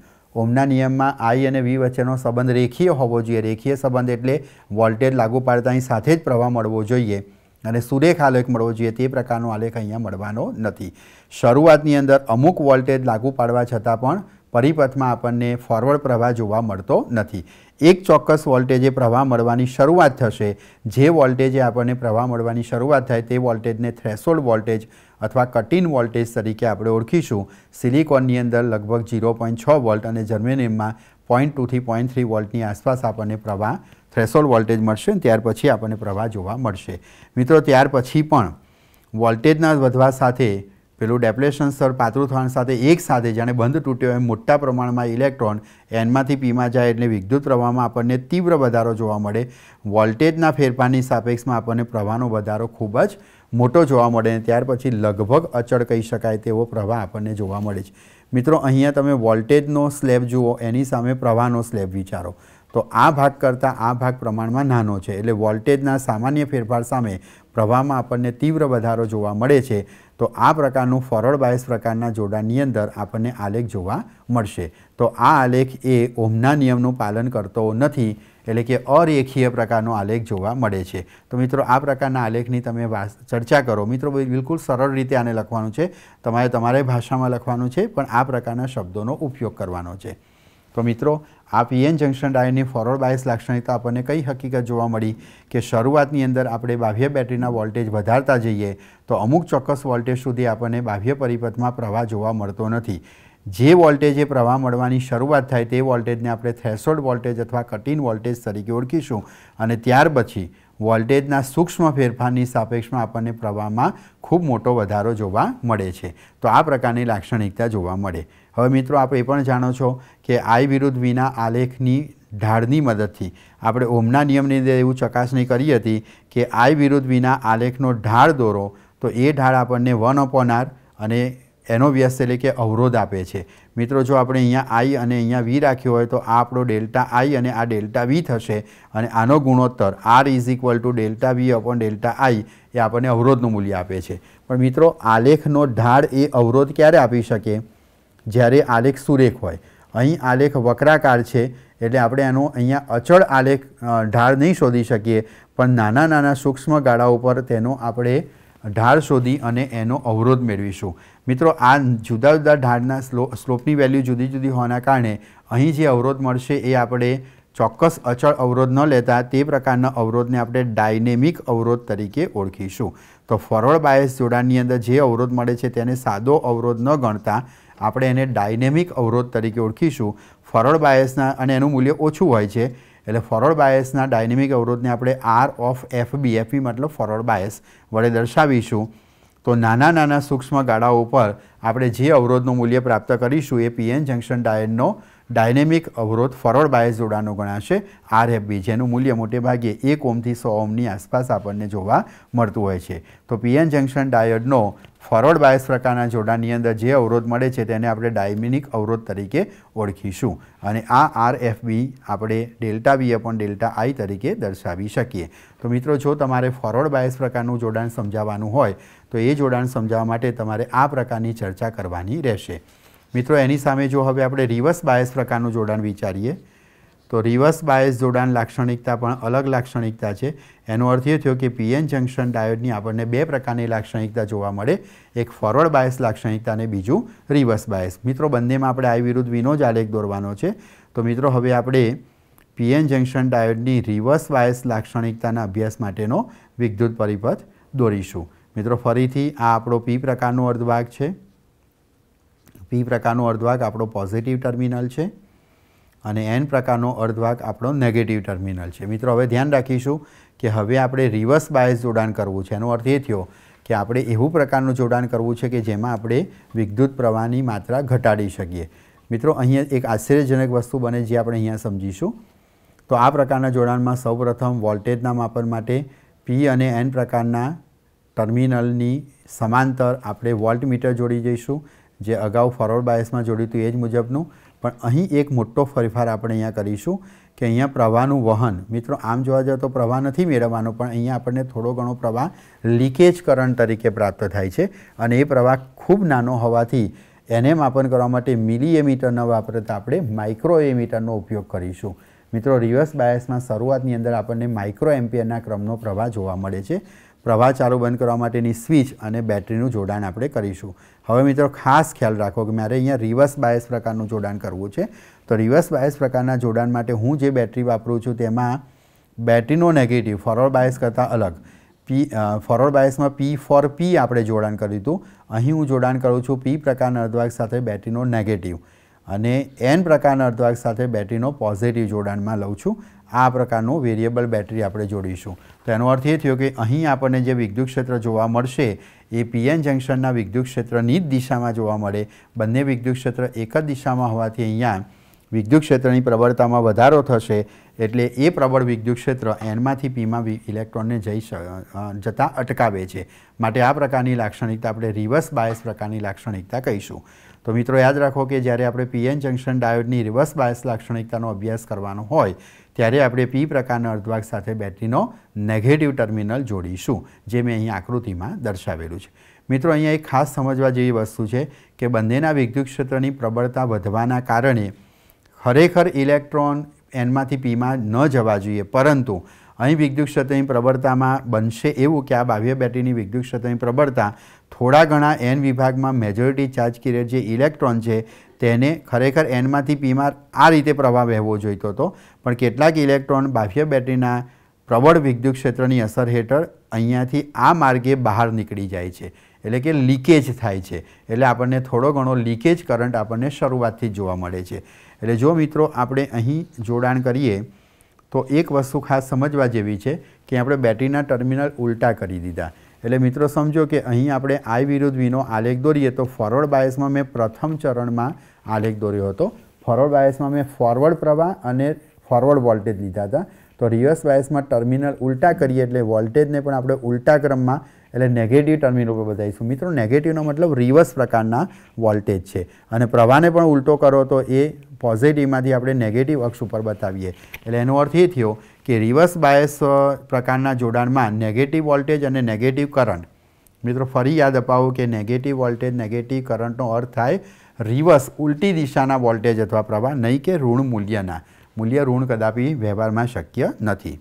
ઓમના નિયમમાં આઈ અને વી વચ્ચેનો સંબંધ રેખીય હોવો જોઈએ રેખીય સંબંધ એટલે વોલ્ટેજ લાગુ પાડતાની સાથે જ પ્રવાહ મળવો જોઈએ અને સુરેખ આલેખ મળવો જોઈએ તે પ્રકારનો આલેખ અહીંયા મળવાનો નથી શરૂઆતની અંદર અમુક વોલ્ટેજ લાગુ પાડવા છતાં પણ પરિપથમાં આપણને ફોરવર્ડ પ્રવાહ જોવા મળતો નથી એક ચોક્કસ વોલ્ટેજે પ્રવાહ મળવાની શરૂઆત થશે જે વોલ્ટેજે આપણને પ્રવાહ મળવાની શરૂઆત થાય તે વોલ્ટેજને થ્રેશોલ્ડ વોલ્ટેજ અથવા કટિન વોલ્ટેજ તરીકે આપણે ઓળખીશું સિલિકોનની અંદર લગભગ ઝીરો પોઈન્ટ છ વોલ્ટ અને જર્મેનિયમમાં પોઈન્ટ ટુથી પોઈન્ટ થ્રી વોલ્ટની આસપાસ આપણને પ્રવાહ થ્રેશોલ્ડ વોલ્ટેજ મળશે અને ત્યાર પછી આપણને પ્રવાહ જોવા મળશે મિત્રો ત્યાર પછી પણ વોલ્ટેજના વધવા સાથે પેલું ડેપ્લેશન સ્તર પાતળું થવાની સાથે એક સાથે જાણે બંધ તૂટ્યો એમ મોટા પ્રમાણમાં ઇલેક્ટ્રોન એનમાંથી પીમાં જાય એટલે વિદ્યુત પ્રવાહમાં આપણને તીવ્ર વધારો જોવા મળે વોલ્ટેજના ફેરફારની સાપેક્ષમાં આપણને પ્રવાહનો વધારો ખૂબ જ મોટો જોવા મળે અને ત્યાર પછી લગભગ અચળ કહી શકાય તેવો પ્રવાહ આપણને જોવા મળે છે મિત્રો અહીંયા તમે વોલ્ટેજનો સ્લેબ જુઓ એની સામે પ્રવાહનો સ્લેબ વિચારો તો આ ભાગ કરતાં આ ભાગ પ્રમાણમાં નાનો છે એટલે વોલ્ટેજના સામાન્ય ફેરફાર સામે પ્રવાહમાં આપણને તીવ્ર વધારો જોવા મળે છે તો આ પ્રકારનું ફોરવર્ડ બાયસ પ્રકારના જોડાણની અંદર આપણને આલેખ જોવા મળશે તો આ આલેખ એ ઓમના નિયમનું પાલન કરતો નથી એટલે કે અરેખીય પ્રકારનો આલેખ જોવા મળે છે તો મિત્રો આ પ્રકારના આલેખની તમે ચર્ચા કરો મિત્રો બિલકુલ સરળ રીતે આને લખવાનું છે તમારે તમારી ભાષામાં લખવાનું છે પણ આ પ્રકારના શબ્દોનો ઉપયોગ કરવાનો છે તો મિત્રો આ પીએન જંકશન ડાયરની ફોરવર્ડ બાયસ લાક્ષણિકતા આપણને કઈ હકીકત જોવા મળી કે શરૂઆતની અંદર આપણે બાહ્ય બેટરીના વોલ્ટેજ વધારતા જઈએ તો અમુક ચોક્કસ વોલ્ટેજ સુધી આપણને બાહ્ય પરિપથમાં પ્રવાહ જોવા મળતો નથી જે વોલ્ટેજે પ્રવાહ મળવાની શરૂઆત થાય તે વોલ્ટેજને આપણે થ્રેશોલ્ડ વોલ્ટેજ અથવા કટિન વોલ્ટેજ તરીકે ઓળખીશું અને ત્યાર પછી વોલ્ટેજના સૂક્ષ્મ ફેરફારની સાપેક્ષમાં આપણને પ્રવાહમાં ખૂબ મોટો વધારો જોવા મળે છે તો આ પ્રકારની લાક્ષણિકતા જોવા મળે હવે મિત્રો આપ એ પણ જાણો છો કે આઈ વિરુદ્ધ વિના આલેખની ઢાળની મદદથી આપણે ઓમના નિયમની અંદર એવું ચકાસણી કરી હતી કે આઈ વિરુદ્ધ વિના આલેખનો ઢાળ દોરો તો એ ઢાળ આપણને વન અપોન આર અને એનો વ્યસ્ત એટલે કે અવરોધ આપે છે મિત્રો જો આપણે અહીંયા આઈ અને અહીંયા વી રાખ્યો હોય તો આ આપણો ડેલ્ટા આઈ અને આ ડેલ્ટા વી થશે અને આનો ગુણોત્તર R is equal to delta V upon delta I એ આપણને અવરોધનું મૂલ્ય આપે છે પણ મિત્રો આલેખનો ઢાળ એ અવરોધ ક્યારે આપી શકે જ્યારે આલેખ સુરેખ હોય અહીં આલેખ વક્રાકાર છે એટલે આપણે એનો અહીંયા અચળ આલેખ ઢાળ નહીં શોધી શકીએ પણ નાના નાના સૂક્ષ્મ ગાળા ઉપર તેનો આપણે ઢાળ શોધી અને એનો અવરોધ મેળવીશું મિત્રો આ જુદા જુદા ઢાળના સ્લો સ્લોપની વેલ્યુ જુદી જુદી હોવાના કારણે અહીં જે અવરોધ મળશે એ આપણે ચોક્કસ અચળ અવરોધ ન લેતા તે પ્રકારના અવરોધને આપણે ડાયનેમિક અવરોધ તરીકે ઓળખીશું તો ફોરવર્ડ બાયસ જોડાણની અંદર જે અવરોધ મળે છે તેને સાદો અવરોધ ન ગણતા આપણે એને ડાયનેમિક અવરોધ તરીકે ઓળખીશું ફોરવર્ડ બાયસના અને એનું મૂલ્ય ઓછું હોય છે એટલે ફોરવર્ડ બાયસના ડાયનેમિક અવરોધને આપણે R of F B FB મતલબ ફોરવર્ડ બાયસ વડે દર્શાવીશું તો નાના નાના સૂક્ષ્મ ગાળાઓ પર આપણે જે અવરોધનું મૂલ્ય પ્રાપ્ત કરીશું એ પીએન જંક્શન ડાયનનો ડાયનેમિક અવરોધ ફોરવર્ડ બાયસ જોડાણો ગણાશે આરએફબી જેનું મૂલ્ય મોટે ભાગે એક ઓમથી સો ઓમની આસપાસ આપણને જોવા મળતું હોય છે તો પીએન જંકશન ડાયોડનો ફોરવર્ડ બાયસ પ્રકારના જોડાણની અંદર જે અવરોધ મળે છે તેને આપણે ડાયમિનિક અવરોધ તરીકે ઓળખીશું અને આ આર આરએફબી આપણે delta B upon delta I તરીકે દર્શાવી શકીએ તો મિત્રો જો તમારે ફોરવર્ડ બાયસ પ્રકારનું જોડાણ સમજાવવાનું હોય તો એ જોડાણ સમજાવવા માટે તમારે આ પ્રકારની ચર્ચા કરવાની રહેશે મિત્રો એની સામે જો હવે આપણે રિવર્સ બાયસ પ્રકારનું જોડાણ વિચારીએ તો રિવર્સ બાયસ જોડાણ લાક્ષણિકતા પણ અલગ લાક્ષણિકતા છે એનો અર્થ એ થયો કે પીએન જંકશન ડાયોડની આપણને બે પ્રકારની લાક્ષણિકતા જોવા મળે એક ફોરવર્ડ બાયસ લાક્ષણિકતા અને બીજું રિવર્સ બાયસ મિત્રો બંનેમાં આપણે આઈ વિરુદ્ધ વિનો જ આલેખ દોરવાનો છે તો મિત્રો હવે આપણે પીએન જંકશન ડાયોડની રિવર્સ વાયસ લાક્ષણિકતાના અભ્યાસ માટેનો વિદ્યુત પરિપથ દોરીશું મિત્રો ફરીથી આ આપણો પી પ્રકારનો અર્ધભાગ છે પી પ્રકારનો અર્ધભાગ આપણો પોઝિટિવ ટર્મિનલ છે અને એન પ્રકારનો અર્ધભાગ આપણો નેગેટિવ ટર્મિનલ છે મિત્રો હવે ધ્યાન રાખીશું કે હવે આપણે રિવર્સ બાયસ જોડાણ કરવું છે એનો અર્થ એ થયો કે આપણે એવું પ્રકારનું જોડાણ કરવું છે કે જેમાં આપણે વિદ્યુત પ્રવાહની માત્રા ઘટાડી શકીએ મિત્રો અહીંયા એક આશ્ચર્યજનક વસ્તુ બને જે આપણે અહીંયા સમજીશું તો આ પ્રકારના જોડાણમાં સૌપ્રથમ વોલ્ટેજના માપન માટે પી અને એન પ્રકારના ટર્મિનલની સમાંતર આપણે વોલ્ટમીટર જોડી જઈશું જે અગાઉ ફોરવર્ડ બાયસમાં જોડ્યું હતું એ જ મુજબનું પણ અહીં એક મોટો ફેરફાર આપણે અહીંયા કરીશું કે અહીંયા પ્રવાહનું વહન મિત્રો આમ જોવા જાઓ તો પ્રવાહ નથી મેળવવાનો પણ અહીંયા આપણને થોડો ઘણો પ્રવાહ લીકેજ કરંટ તરીકે પ્રાપ્ત થાય છે અને એ પ્રવાહ ખૂબ નાનો હોવાથી એને માપન કરવા માટે મિલીએમીટર ન વાપરતા આપણે માઇક્રો એમીટરનો ઉપયોગ કરીશું મિત્રો રિવર્સ બાયસમાં શરૂઆતની અંદર આપણને માઇક્રો એમ્પિયરના ક્રમનો પ્રવાહ જોવા મળે છે પ્રવાહ ચાલુ બંધ કરવા માટેની સ્વિચ અને બેટરીનું જોડાણ આપણે કરીશું હવે મિત્રો ખાસ ખ્યાલ રાખો કે મારે અહીંયા રિવર્સ બાયસ પ્રકારનું જોડાણ કરવું છે તો રિવર્સ બાયસ પ્રકારના જોડાણ માટે હું જે બેટરી વાપરું છું તેમાં બેટરીનો નેગેટિવ ફોરવર્ડ બાયસ કરતાં અલગ પી ફોરવર્ડ બાયસમાં પી ફોર પી આપણે જોડાણ કર્યું હતું અહીં હું જોડાણ કરું છું પી પ્રકારના અર્ધવાહક સાથે બેટરીનો નેગેટિવ અને એન પ્રકારના અર્ધવાહક સાથે બેટરીનો પોઝિટિવ જોડાણમાં લઉં છું આ પ્રકારનું વેરિયેબલ બેટરી આપણે જોડીશું તો એનો અર્થ એ થયો કે અહીં આપણને જે વિદ્યુત ક્ષેત્ર જોવા મળશે એ પીએન જંકશનના વિદ્યુત ક્ષેત્રની જ દિશામાં જોવા મળે બંને વિદ્યુત ક્ષેત્ર એક જ દિશામાં હોવાથી અહીંયા વિદ્યુત ક્ષેત્રની પ્રબળતામાં વધારો થશે એટલે એ પ્રબળ વિદ્યુત ક્ષેત્ર એનમાંથી પીમાં ઇલેક્ટ્રોનને જઈ જતા અટકાવે છે માટે આ પ્રકારની લાક્ષણિકતા આપણે રિવર્સ બાયસ પ્રકારની લાક્ષણિકતા કહીશું તો મિત્રો યાદ રાખો કે જ્યારે આપણે પીએન જંકશન ડાયોડની રિવર્સ બાયસ લાક્ષણિકતાનો અભ્યાસ કરવાનો હોય ત્યારે આપણે પી પ્રકારના અર્ધવાગ સાથે બેટરીનો નેગેટિવ ટર્મિનલ જોડીશું જે મેં અહીં આકૃતિમાં દર્શાવેલું છે મિત્રો અહીંયા એક ખાસ સમજવા જેવી વસ્તુ છે કે બંનેના વિદ્યુત ક્ષેત્રની પ્રબળતા વધવાના કારણે ખરેખર ઇલેક્ટ્રોન એનમાંથી પીમાં ન જવા જોઈએ પરંતુ અહીં વિદ્યુત ક્ષેત્રની પ્રબળતામાં બનશે એવું કે આ બાહ્ય બેટરીની વિદ્યુત ક્ષેત્રની પ્રબળતા થોડા ઘણા એન વિભાગમાં મેજોરિટી ચાર્જ કિરેટ જે ઇલેક્ટ્રોન છે તેને ખરેખર એનમાંથી પીમાં આ રીતે પ્રવાહ વહેવો જોઈતો હતો પણ કેટલાક ઇલેક્ટ્રોન બાહ્ય બેટરીના પ્રબળ વિદ્યુત ક્ષેત્રની અસર હેઠળ અહીંયાથી આ માર્ગે બહાર નીકળી જાય છે એટલે કે લીકેજ થાય છે એટલે આપણને થોડો ઘણો લીકેજ કરંટ આપણને શરૂઆતથી જોવા મળે છે એટલે જો મિત્રો આપણે અહીં જોડાણ કરીએ તો એક વસ્તુ ખાસ સમજવા જેવી છે કે આપણે બેટરીના ટર્મિનલ ઉલટા કરી દીધા એટલે મિત્રો સમજો કે અહીં આપણે આઈ વિરુદ્ધ વીનો આલેખ દોરીએ તો ફોરવર્ડ બાયસમાં મેં પ્રથમ ચરણમાં આલેખ દોર્યો હતો ફોરવર્ડ બાયસમાં મેં ફોરવર્ડ પ્રવાહ અને ફોરવર્ડ વોલ્ટેજ લીધા હતા તો રિવર્સ બાયસમાં ટર્મિનલ ઉલટા કરીએ એટલે વોલ્ટેજને પણ આપણે ઉલટા ક્રમમાં એટલે નેગેટિવ ટર્મિનલ ઉપર બતાવીશું મિત્રો નેગેટિવનો મતલબ રિવર્સ પ્રકારના વોલ્ટેજ છે અને પ્રવાહને પણ ઉલટો કરો તો એ પોઝિટિવમાંથી આપણે નેગેટિવ અક્ષ ઉપર બતાવીએ એટલે એનો અર્થ એ થયો કે રિવર્સ બાયસ પ્રકારના જોડાણમાં નેગેટિવ વોલ્ટેજ અને નેગેટિવ કરંટ મિત્રો ફરી યાદ અપાવો કે નેગેટિવ વોલ્ટેજ નેગેટિવ કરંટનો અર્થ થાય રિવર્સ ઉલટી દિશાના વોલ્ટેજ અથવા પ્રવાહ નહીં કે ઋણ મૂલ્યના મૂલ્ય ઋણ કદાપી વ્યવહારમાં શક્ય નથી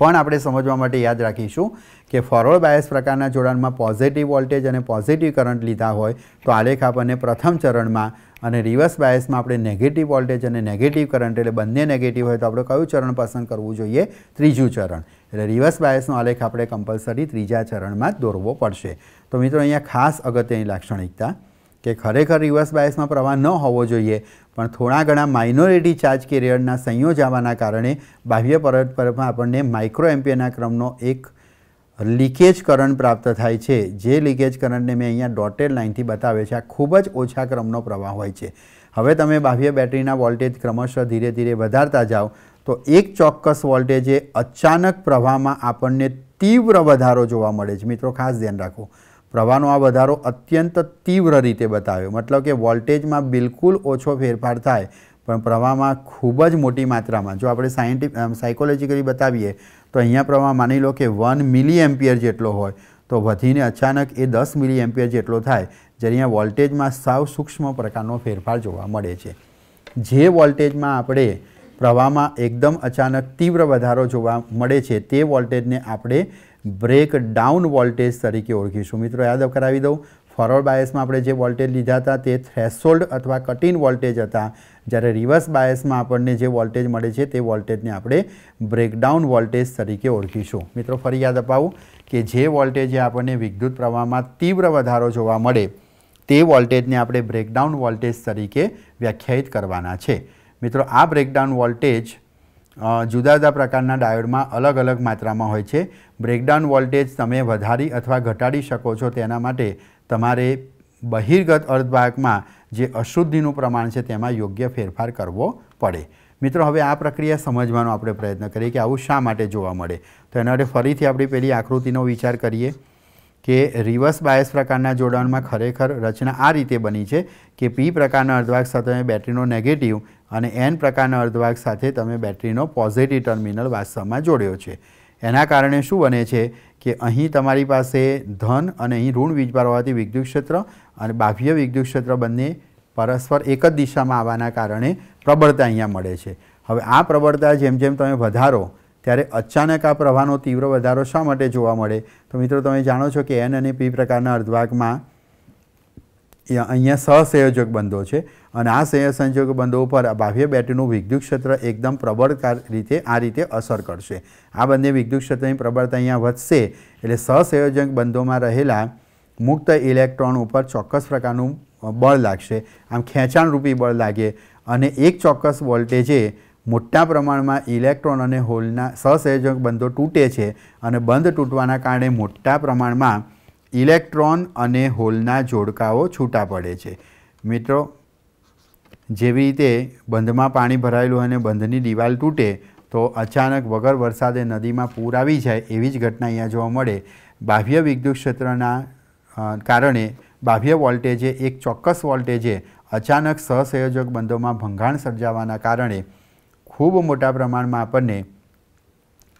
પણ આપણે સમજવા માટે યાદ રાખીશું કે ફોરવર્ડ બાયસ પ્રકારના જોડાણમાં પોઝિટિવ વોલ્ટેજ અને પોઝિટિવ કરંટ લીધા હોય તો આલેખ આપણને પ્રથમ ચરણમાં અને રિવર્સ બાયસમાં આપણે નેગેટિવ વોલ્ટેજ અને નેગેટિવ કરંટ એટલે બંને નેગેટિવ હોય તો આપણે કયું ચરણ પસંદ કરવું જોઈએ ત્રીજું ચરણ એટલે રિવર્સ બાયસનો આલેખ આપણે કમ્પલસરી ત્રીજા ચરણમાં દોરવો પડશે તો મિત્રો અહીંયા ખાસ અગત્યની લાક્ષણિકતા કે ખરેખર રિવર્સ બાયસમાં પ્રવાહ ન હોવો જોઈએ પણ થોડા ઘણા માઇનોરિટી ચાર્જ કેરિયરના સંયોજાવાના કારણે બાહ્ય પરત પરમાં આપણને માઇક્રો એમ્પિયરના ક્રમનો એક લીકેજ કરંટ પ્રાપ્ત થાય છે જે લીકેજ કરંટને મેં અહીંયા ડોટેડ લાઇનથી બતાવે છે આ ખૂબ જ ઓછા ક્રમનો પ્રવાહ હોય છે હવે તમે બાહ્ય બેટરીના વોલ્ટેજ ક્રમશઃ ધીરે ધીરે વધારતા જાઓ તો એક ચોક્કસ વોલ્ટેજે અચાનક પ્રવાહમાં આપણને તીવ્ર વધારો જોવા મળે છે મિત્રો ખાસ ધ્યાન રાખો પ્રવાહનો આ વધારો અત્યંત તીવ્ર રીતે બતાવ્યો મતલબ કે વોલ્ટેજમાં બિલકુલ ઓછો ફેરફાર થાય પણ પ્રવાહમાં ખૂબ જ મોટી માત્રામાં જો આપણે સાયન્ટિફ સાયકોલોજીકલી બતાવીએ તો અહીંયા પ્રવાહ માની લો કે વન મિલી એમ્પિયર જેટલો હોય તો વધીને અચાનક એ દસ મિલી એમ્પિયર જેટલો થાય જ્યારે અહીંયા વોલ્ટેજમાં સાવ સૂક્ષ્મ પ્રકારનો ફેરફાર જોવા મળે છે જે વોલ્ટેજમાં આપણે પ્રવાહમાં એકદમ અચાનક તીવ્ર વધારો જોવા મળે છે તે વોલ્ટેજને આપણે બ્રેક ડાઉન વોલ્ટેજ તરીકે ઓળખીશું મિત્રો યાદ કરાવી દઉં ફોરવર્ડ બાયસમાં આપણે જે વોલ્ટેજ લીધા હતા તે થ્રેશોલ્ડ અથવા કટિન વોલ્ટેજ હતા જ્યારે રિવર્સ બાયસમાં આપણને જે વોલ્ટેજ મળે છે તે વોલ્ટેજને આપણે બ્રેકડાઉન વોલ્ટેજ તરીકે ઓળખીશું મિત્રો ફરી યાદ અપાવું કે જે વોલ્ટેજે આપણને વિદ્યુત પ્રવાહમાં તીવ્ર વધારો જોવા મળે તે વોલ્ટેજને આપણે બ્રેકડાઉન વોલ્ટેજ તરીકે વ્યાખ્યાયિત કરવાના છે મિત્રો આ બ્રેકડાઉન વોલ્ટેજ જુદા જુદા પ્રકારના ડાયોડમાં અલગ અલગ માત્રામાં હોય છે બ્રેકડાઉન વોલ્ટેજ તમે વધારી અથવા ઘટાડી શકો છો તેના માટે તમારે બહિર્ગત અર્ધભાગમાં જે અશુદ્ધિનું પ્રમાણ છે તેમાં યોગ્ય ફેરફાર કરવો પડે મિત્રો હવે આ પ્રક્રિયા સમજવાનો આપણે પ્રયત્ન કરીએ કે આવું શા માટે જોવા મળે તો એના માટે ફરીથી આપણી પેલી આકૃતિનો વિચાર કરીએ કે રિવર્સ બાયસ પ્રકારના જોડાણમાં ખરેખર રચના આ રીતે બની છે કે પી પ્રકારના અર્ધભાગ સાથે બેટરીનો નેગેટિવ અને એન પ્રકારના અર્ધવાહક સાથે તમે બેટરીનો પોઝિટિવ ટર્મિનલ વાસ્તવમાં જોડ્યો છે એના કારણે શું બને છે કે અહીં તમારી પાસે ધન અને અહીં ઋણ વીજભાર હોવાથી વિદ્યુત ક્ષેત્ર અને બાહ્ય વિદ્યુત ક્ષેત્ર બંને પરસ્પર એક જ દિશામાં આવવાના કારણે પ્રબળતા અહીંયા મળે છે હવે આ પ્રબળતા જેમ જેમ તમે વધારો ત્યારે અચાનક આ પ્રવાહનો તીવ્ર વધારો શા માટે જોવા મળે તો મિત્રો તમે જાણો છો કે એન અને પી પ્રકારના અર્ધવાહકમાં અહીંયા સહસંયોજક બંધો છે અને આ સહસંયોજક બંધો ઉપર બાહ્ય બેટરીનું વિદ્યુત ક્ષેત્ર એકદમ પ્રબળ રીતે આ રીતે અસર કરશે આ બંને વિદ્યુત ક્ષેત્રની પ્રબળતા અહીંયા વધશે એટલે સહસંયોજક બંધોમાં રહેલા મુક્ત ઇલેક્ટ્રોન ઉપર ચોક્કસ પ્રકારનું બળ લાગશે આમ ખેંચાણરૂપી બળ લાગે અને એક ચોક્કસ વોલ્ટેજે મોટા પ્રમાણમાં ઇલેક્ટ્રોન અને હોલના સહસંયોજક બંધો તૂટે છે અને બંધ તૂટવાના કારણે મોટા પ્રમાણમાં ઇલેક્ટ્રોન અને હોલના જોડકાઓ છૂટા પડે છે મિત્રો જેવી રીતે બંધમાં પાણી ભરાયેલું અને બંધની દિવાલ તૂટે તો અચાનક વગર વરસાદે નદીમાં પૂર આવી જાય એવી જ ઘટના અહીંયા જોવા મળે બાહ્ય વિદ્યુત ક્ષેત્રના કારણે બાહ્ય વોલ્ટેજે એક ચોક્કસ વોલ્ટેજે અચાનક સહસંયોજક બંધોમાં ભંગાણ સર્જાવાના કારણે ખૂબ મોટા પ્રમાણમાં આપણને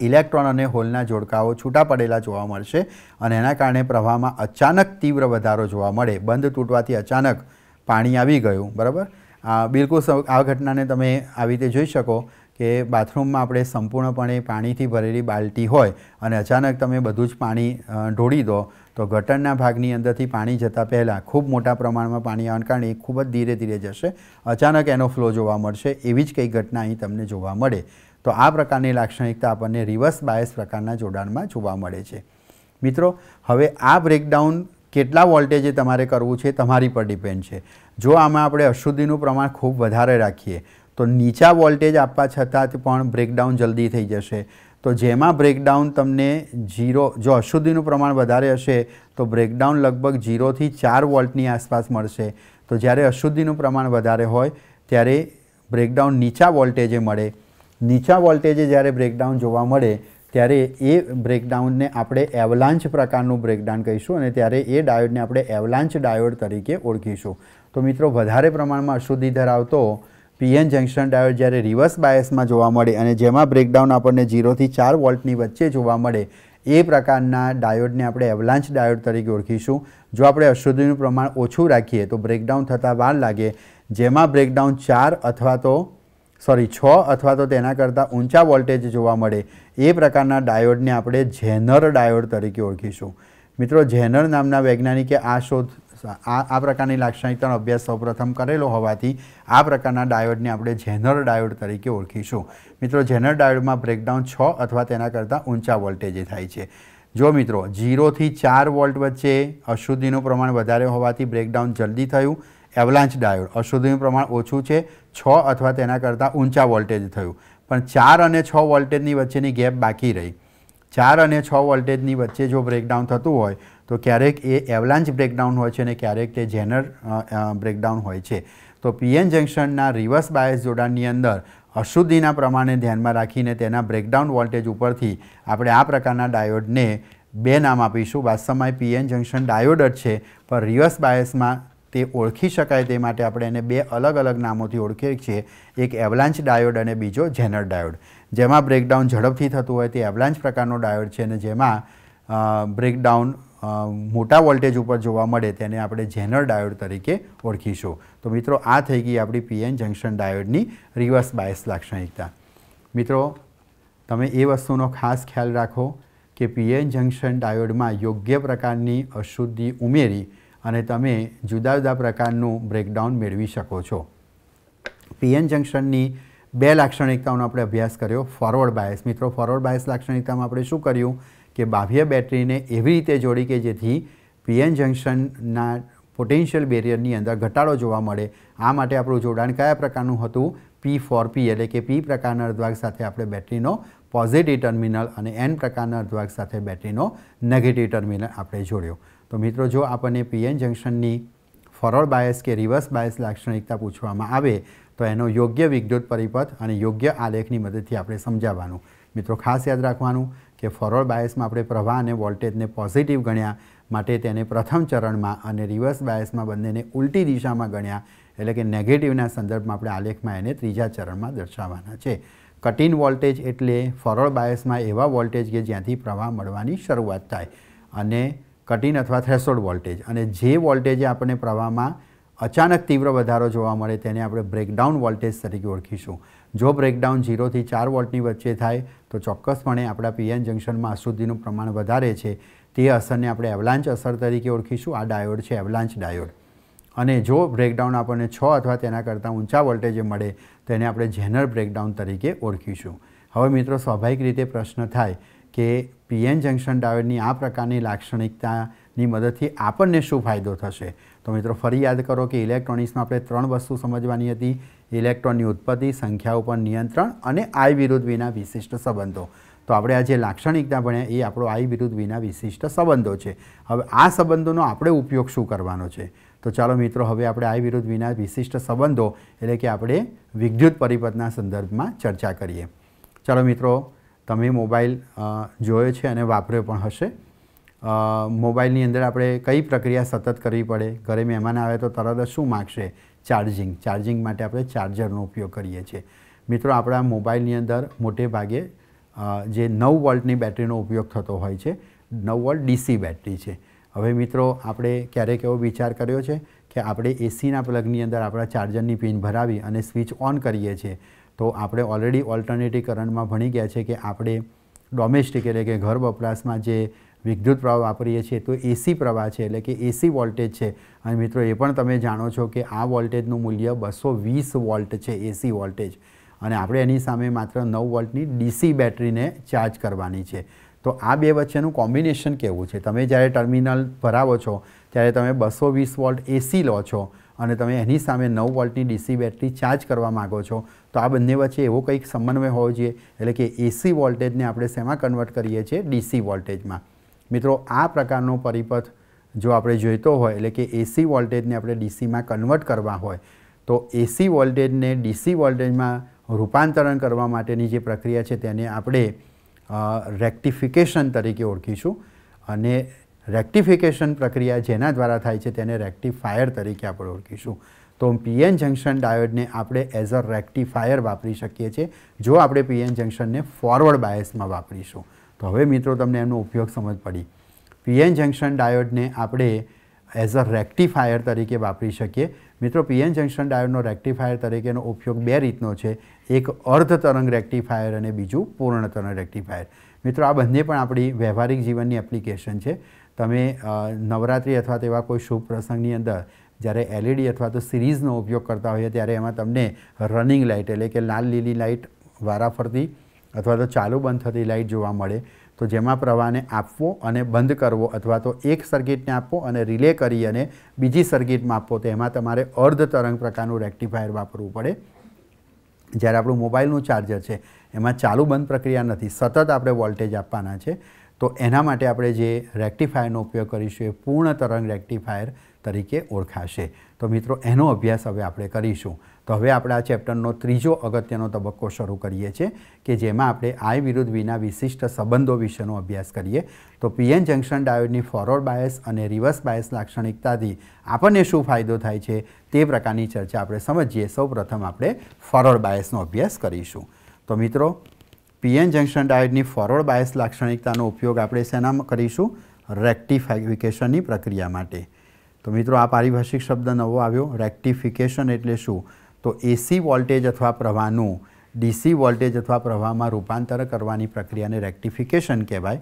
ઇલેક્ટ્રોન અને હોલના જોડકાઓ છૂટા પડેલા જોવા મળશે અને એના કારણે પ્રવાહમાં અચાનક તીવ્ર વધારો જોવા મળે બંધ તૂટવાથી અચાનક પાણી આવી ગયું બરાબર બિલકુલ આ ઘટનાને તમે આવી રીતે જોઈ શકો કે બાથરૂમમાં આપણે સંપૂર્ણપણે પાણીથી ભરેલી બાલ્ટી હોય અને અચાનક તમે બધું જ પાણી ઢોળી દો તો ગટરના ભાગની અંદરથી પાણી જતાં પહેલાં ખૂબ મોટા પ્રમાણમાં પાણી આવવાને કારણે ખૂબ જ ધીરે ધીરે જશે અચાનક એનો ફ્લો જોવા મળશે એવી જ કંઈક ઘટના અહીં તમને જોવા મળે તો આ પ્રકારની લાક્ષણિકતા આપણને રિવર્સ બાયસ પ્રકારના જોડાણમાં જોવા મળે છે મિત્રો હવે આ બ્રેકડાઉન કેટલા વોલ્ટેજે તમારે કરવું છે તમારી પર ડિપેન્ડ છે જો આમાં આપણે અશુદ્ધિનું પ્રમાણ ખૂબ વધારે રાખીએ તો નીચા વોલ્ટેજ આપવા છતાં પણ બ્રેકડાઉન જલ્દી થઈ જશે તો જેમાં બ્રેકડાઉન તમને ઝીરો જો અશુદ્ધિનું પ્રમાણ વધારે હશે તો બ્રેકડાઉન લગભગ ઝીરોથી ચાર વોલ્ટની આસપાસ મળશે તો જ્યારે અશુદ્ધિનું પ્રમાણ વધારે હોય ત્યારે બ્રેકડાઉન નીચા વોલ્ટેજે મળે નીચા વોલ્ટેજે જ્યારે બ્રેકડાઉન જોવા મળે ત્યારે એ બ્રેકડાઉનને આપણે એવલાન્ચ પ્રકારનું બ્રેકડાઉન કહીશું અને ત્યારે એ ડાયોડને આપણે એવલાંચ ડાયોડ તરીકે ઓળખીશું તો મિત્રો વધારે પ્રમાણમાં અશુદ્ધિ ધરાવતો પીએન જંકશન ડાયોડ જ્યારે રિવર્સ બાયસમાં જોવા મળે અને જેમાં બ્રેકડાઉન આપણને ઝીરોથી ચાર વોલ્ટની વચ્ચે જોવા મળે એ પ્રકારના ડાયોડને આપણે એવલાંચ ડાયોડ તરીકે ઓળખીશું જો આપણે અશુદ્ધિનું પ્રમાણ ઓછું રાખીએ તો બ્રેકડાઉન થતાં વાર લાગે જેમાં બ્રેકડાઉન ચાર અથવા તો સોરી છ અથવા તો તેના કરતાં ઊંચા વોલ્ટેજ જોવા મળે એ પ્રકારના ડાયોડને આપણે ઝેનર ડાયોડ તરીકે ઓળખીશું મિત્રો ઝેનર નામના વૈજ્ઞાનિકે આ શોધ આ આ પ્રકારની લાક્ષણિકતાનો અભ્યાસ સૌપ્રથમ કરેલો હોવાથી આ પ્રકારના ડાયોડને આપણે ઝેનર ડાયોડ તરીકે ઓળખીશું મિત્રો ઝેનર ડાયોડમાં બ્રેકડાઉન છ અથવા તેના કરતાં ઊંચા વોલ્ટેજે થાય છે જો મિત્રો ઝીરોથી ચાર વોલ્ટ વચ્ચે અશુદ્ધિનું પ્રમાણ વધારે હોવાથી બ્રેકડાઉન જલ્દી થયું એવલાન્ચ ડાયોડ અશુદ્ધિનું પ્રમાણ ઓછું છે છ અથવા તેના કરતાં ઊંચા વોલ્ટેજ થયું પણ ચાર અને છ વોલ્ટેજની વચ્ચેની ગેપ બાકી રહી ચાર અને છ વોલ્ટેજની વચ્ચે જો બ્રેકડાઉન થતું હોય તો ક્યારેક એ એવલાન્ચ બ્રેકડાઉન હોય છે અને ક્યારેક તે જેનર બ્રેકડાઉન હોય છે તો પીએન જંકશનના રિવર્સ બાયસ જોડાણની અંદર અશુદ્ધિના પ્રમાણે ધ્યાનમાં રાખીને તેના બ્રેકડાઉન વોલ્ટેજ ઉપરથી આપણે આ પ્રકારના ડાયોડને બે નામ આપીશું વાસ્તવમાં પીએન જંકશન ડાયોડ જ છે પણ રિવર્સ બાયસમાં તે ઓળખી શકાય તે માટે આપણે એને બે અલગ અલગ નામોથી ઓળખીએ છીએ એક એવલાન્ચ ડાયોડ અને બીજો જેનર ડાયોડ જેમાં બ્રેકડાઉન ઝડપથી થતું હોય તે એવલાન્ચ પ્રકારનો ડાયોડ છે અને જેમાં બ્રેકડાઉન મોટા વોલ્ટેજ ઉપર જોવા મળે તેને આપણે જેનર ડાયોડ તરીકે ઓળખીશું તો મિત્રો આ થઈ ગઈ આપણી પીએન જંકશન ડાયોડની રિવર્સ બાયસ લાક્ષણિકતા મિત્રો તમે એ વસ્તુનો ખાસ ખ્યાલ રાખો કે પીએન જંકશન ડાયોડમાં યોગ્ય પ્રકારની અશુદ્ધિ ઉમેરી અને તમે જુદા જુદા પ્રકારનું બ્રેકડાઉન મેળવી શકો છો પીએન જંક્શનની બે લાક્ષણિકતાઓનો આપણે અભ્યાસ કર્યો ફોરવર્ડ બાયસ મિત્રો ફોરવર્ડ બાયસ લાક્ષણિકતામાં આપણે શું કર્યું કે બાહ્ય બેટરીને એવી રીતે જોડી કે જેથી પીએન જંકશનના પોટેન્શિયલ બેરિયરની અંદર ઘટાડો જોવા મળે આ માટે આપણું જોડાણ કયા પ્રકારનું હતું પી ફોર પી એટલે કે પી પ્રકારના અર્ધવાગ સાથે આપણે બેટરીનો પોઝિટિવ ટર્મિનલ અને એન પ્રકારના અર્ધવાગ સાથે બેટરીનો નેગેટિવ ટર્મિનલ આપણે જોડ્યો તો મિત્રો જો આપણને પીએન જંકશનની ફરોળ બાયસ કે રિવર્સ બાયસ લાક્ષણિકતા પૂછવામાં આવે તો એનો યોગ્ય વિદ્યુત પરિપથ અને યોગ્ય આલેખની મદદથી આપણે સમજાવવાનું મિત્રો ખાસ યાદ રાખવાનું કે ફરોળ બાયસમાં આપણે પ્રવાહ અને વોલ્ટેજને પોઝિટિવ ગણ્યા માટે તેને પ્રથમ ચરણમાં અને રિવર્સ બાયસમાં બંનેને ઉલટી દિશામાં ગણ્યા એટલે કે નેગેટિવના સંદર્ભમાં આપણે આલેખમાં એને ત્રીજા ચરણમાં દર્શાવવાના છે કટિન વોલ્ટેજ એટલે ફોરવર્ડ બાયસમાં એવા વોલ્ટેજ કે જ્યાંથી પ્રવાહ મળવાની શરૂઆત થાય અને કટિન અથવા થ્રેસોડ વોલ્ટેજ અને જે વોલ્ટેજે આપણને પ્રવાહમાં અચાનક તીવ્ર વધારો જોવા મળે તેને આપણે બ્રેકડાઉન વોલ્ટેજ તરીકે ઓળખીશું જો બ્રેકડાઉન ઝીરોથી ચાર વોલ્ટની વચ્ચે થાય તો ચોક્કસપણે આપણા પીએન જંકશનમાં અશુદ્ધિનું પ્રમાણ વધારે છે તે અસરને આપણે એવલાંચ અસર તરીકે ઓળખીશું આ ડાયોડ છે એવલાંચ ડાયોડ અને જો બ્રેકડાઉન આપણને છ અથવા તેના કરતાં ઊંચા વોલ્ટેજે મળે તો એને આપણે જેનર બ્રેકડાઉન તરીકે ઓળખીશું હવે મિત્રો સ્વાભાવિક રીતે પ્રશ્ન થાય કે પીએન જંકશન ડાયોડની આ પ્રકારની લાક્ષણિકતાની મદદથી આપણને શું ફાયદો થશે તો મિત્રો ફરી યાદ કરો કે ઇલેક્ટ્રોનિક્સમાં આપણે ત્રણ વસ્તુ સમજવાની હતી ઇલેક્ટ્રોનની ઉત્પત્તિ સંખ્યા ઉપર નિયંત્રણ અને આય વિરુદ્ધ વિના વિશિષ્ટ સંબંધો તો આપણે આ જે લાક્ષણિકતા ભણ્યા એ આપણો આય વિરુદ્ધ વિના વિશિષ્ટ સંબંધો છે હવે આ સંબંધોનો આપણે ઉપયોગ શું કરવાનો છે તો ચાલો મિત્રો હવે આપણે આય વિરુદ્ધ વિના વિશિષ્ટ સંબંધો એટલે કે આપણે વિદ્યુત પરિપથના સંદર્ભમાં ચર્ચા કરીએ ચાલો મિત્રો તમે મોબાઈલ જોયો છે અને વાપર્યો પણ હશે મોબાઈલની અંદર આપણે કઈ પ્રક્રિયા સતત કરવી પડે ઘરે મહેમાન આવે તો તરત જ શું માગશે ચાર્જિંગ ચાર્જિંગ માટે આપણે ચાર્જરનો ઉપયોગ કરીએ છીએ મિત્રો આપણા મોબાઈલની અંદર મોટે ભાગે જે નવ વોલ્ટની બેટરીનો ઉપયોગ થતો હોય છે નવ વોલ્ટ ડીસી બેટરી છે હવે મિત્રો આપણે ક્યારેક એવો વિચાર કર્યો છે કે આપણે એસીના પ્લગની અંદર આપણા ચાર્જરની પિન ભરાવી અને સ્વિચ ઓન કરીએ છીએ તો આપણે ઓલરેડી ઓલ્ટરનેટિવ કરંટમાં ભણી ગયા છે કે આપણે ડોમેસ્ટિક એટલે કે ઘર વપરાશમાં જે વિદ્યુત પ્રવાહ વાપરીએ છીએ તો એસી પ્રવાહ છે એટલે કે એસી વોલ્ટેજ છે અને મિત્રો એ પણ તમે જાણો છો કે આ વોલ્ટેજનું મૂલ્ય બસો વીસ વોલ્ટ છે એસી વોલ્ટેજ અને આપણે એની સામે માત્ર નવ વોલ્ટની ડીસી બેટરીને ચાર્જ કરવાની છે તો આ બે વચ્ચેનું કોમ્બિનેશન કેવું છે તમે જ્યારે ટર્મિનલ ભરાવો છો ત્યારે તમે બસો વીસ વોલ્ટ એસી લો છો અને તમે એની સામે નવ વોલ્ટની ડીસી બેટરી ચાર્જ કરવા માગો છો તો આ બંને વચ્ચે એવો કંઈક સમન્વય હોવો જોઈએ એટલે કે એસી વોલ્ટેજને આપણે શેમાં કન્વર્ટ કરીએ છીએ ડીસી વોલ્ટેજમાં મિત્રો આ પ્રકારનો પરિપથ જો આપણે જોઈતો હોય એટલે કે એસી વોલ્ટેજને આપણે ડીસીમાં કન્વર્ટ કરવા હોય તો એસી વોલ્ટેજને ડીસી વોલ્ટેજમાં રૂપાંતરણ કરવા માટેની જે પ્રક્રિયા છે તેને આપણે રેક્ટિફિકેશન તરીકે ઓળખીશું અને રેક્ટિફિકેશન પ્રક્રિયા જેના દ્વારા થાય છે તેને રેક્ટિફાયર તરીકે આપણે ઓળખીશું તો પીએન જંકશન ડાયોડને આપણે એઝ અ રેક્ટિફાયર વાપરી શકીએ છીએ જો આપણે પીએન જંકશનને ફોરવર્ડ બાયસમાં વાપરીશું તો હવે મિત્રો તમને એમનો ઉપયોગ સમજ પડી પીએન જંકશન ડાયોડને આપણે એઝ અ રેક્ટિફાયર તરીકે વાપરી શકીએ મિત્રો પીએન જંકશન ડાયોડનો રેક્ટિફાયર તરીકેનો ઉપયોગ બે રીતનો છે એક અર્ધ તરંગ રેક્ટિફાયર અને બીજું પૂર્ણ તરંગ રેક્ટિફાયર મિત્રો આ બંને પણ આપણી વ્યવહારિક જીવનની એપ્લિકેશન છે તમે નવરાત્રિ અથવા તેવા કોઈ શુભ પ્રસંગની અંદર જ્યારે એલઈડી e અથવા તો સિરીઝનો ઉપયોગ કરતા હોઈએ ત્યારે એમાં તમને રનિંગ લાઇટ એટલે કે લાલ લીલી લાઇટ વારાફરતી અથવા તો ચાલુ બંધ થતી લાઇટ જોવા મળે તો જેમાં પ્રવાહને આપવો અને બંધ કરવો અથવા તો એક સર્કિટને આપવો અને રિલે કરી અને બીજી સર્કિટમાં આપવો તો એમાં તમારે અર્ધ તરંગ પ્રકારનું રેક્ટિફાયર વાપરવું પડે જ્યારે આપણું મોબાઈલનું ચાર્જર છે એમાં ચાલુ બંધ પ્રક્રિયા નથી સતત આપણે વોલ્ટેજ આપવાના છે તો એના માટે આપણે જે રેક્ટિફાયરનો ઉપયોગ કરીશું એ પૂર્ણ તરંગ રેક્ટિફાયર તરીકે ઓળખાશે તો મિત્રો એનો અભ્યાસ હવે આપણે કરીશું તો હવે આપણે આ ચેપ્ટરનો ત્રીજો અગત્યનો તબક્કો શરૂ કરીએ છીએ કે જેમાં આપણે આય વિરુદ્ધ વિના વિશિષ્ટ સંબંધો વિશેનો અભ્યાસ કરીએ તો પીએન જંકશન ડાયોડની ફોરવર્ડ બાયસ અને રિવર્સ બાયસ લાક્ષણિકતાથી આપણને શું ફાયદો થાય છે તે પ્રકારની ચર્ચા આપણે સમજીએ સૌપ્રથમ આપણે ફોરવર્ડ બાયસનો અભ્યાસ કરીશું તો મિત્રો પીએન જંકશન ડાયોડની ફોરવર્ડ બાયસ લાક્ષણિકતાનો ઉપયોગ આપણે શેનામાં કરીશું રેક્ટિફાઇફિકેશનની પ્રક્રિયા માટે તો મિત્રો આ પારિભાષિક શબ્દ નવો આવ્યો રેક્ટિફિકેશન એટલે શું તો એસી વોલ્ટેજ અથવા પ્રવાહનું ડીસી વોલ્ટેજ અથવા પ્રવાહમાં રૂપાંતર કરવાની પ્રક્રિયાને રેક્ટિફિકેશન કહેવાય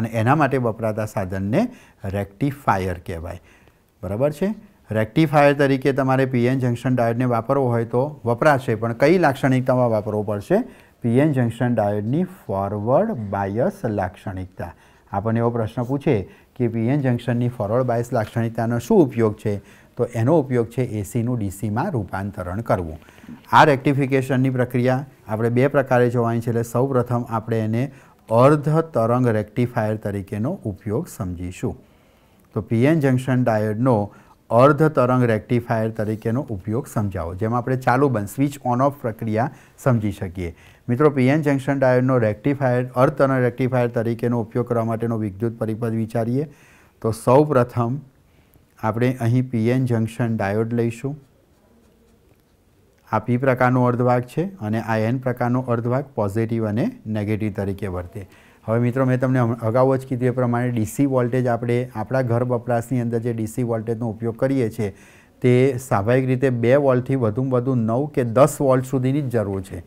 અને એના માટે વપરાતા સાધનને રેક્ટિફાયર કહેવાય બરાબર છે રેક્ટિફાયર તરીકે તમારે પીએન જંકશન ડાયોડને વાપરવો હોય તો વપરાશે પણ કઈ લાક્ષણિકતામાં વાપરવો પડશે પીએન જંકશન ડાયોડની ફોરવર્ડ બાયસ લાક્ષણિકતા આપણને એવો પ્રશ્ન પૂછે કે પીએન જંકશનની ફોરવર્ડ બાયસ લાક્ષણિકતાનો શું ઉપયોગ છે તો એનો ઉપયોગ છે એસીનું ડીસીમાં રૂપાંતરણ કરવું આ રેક્ટિફિકેશનની પ્રક્રિયા આપણે બે પ્રકારે જોવાની છે એટલે સૌપ્રથમ આપણે એને અર્ધ તરંગ રેક્ટિફાયર તરીકેનો ઉપયોગ સમજીશું તો પીએન જંકશન ડાયડનો અર્ધ તરંગ રેક્ટિફાયર તરીકેનો ઉપયોગ સમજાવો જેમાં આપણે ચાલુ બંધ સ્વિચ ઓન ઓફ પ્રક્રિયા સમજી શકીએ મિત્રો પીએન જંકશન ડાયોડનો રેક્ટિફાયર અર્થ અને રેક્ટિફાયર તરીકેનો ઉપયોગ કરવા માટેનો વિદ્યુત પરિપથ વિચારીએ તો સૌ પ્રથમ આપણે અહીં પીએન જંકશન ડાયોડ લઈશું આ પી પ્રકારનો અર્ધભાગ છે અને આ એન પ્રકારનો અર્ધભાગ પોઝિટિવ અને નેગેટિવ તરીકે વર્તે હવે મિત્રો મેં તમને અગાઉ જ કીધું એ પ્રમાણે ડીસી વોલ્ટેજ આપણે આપણા ઘર વપરાશની અંદર જે ડીસી વોલ્ટેજનો ઉપયોગ કરીએ છીએ તે સ્વાભાવિક રીતે બે વોલ્ટથી વધુમાં વધુ નવ કે દસ વોલ્ટ સુધીની જ જરૂર છે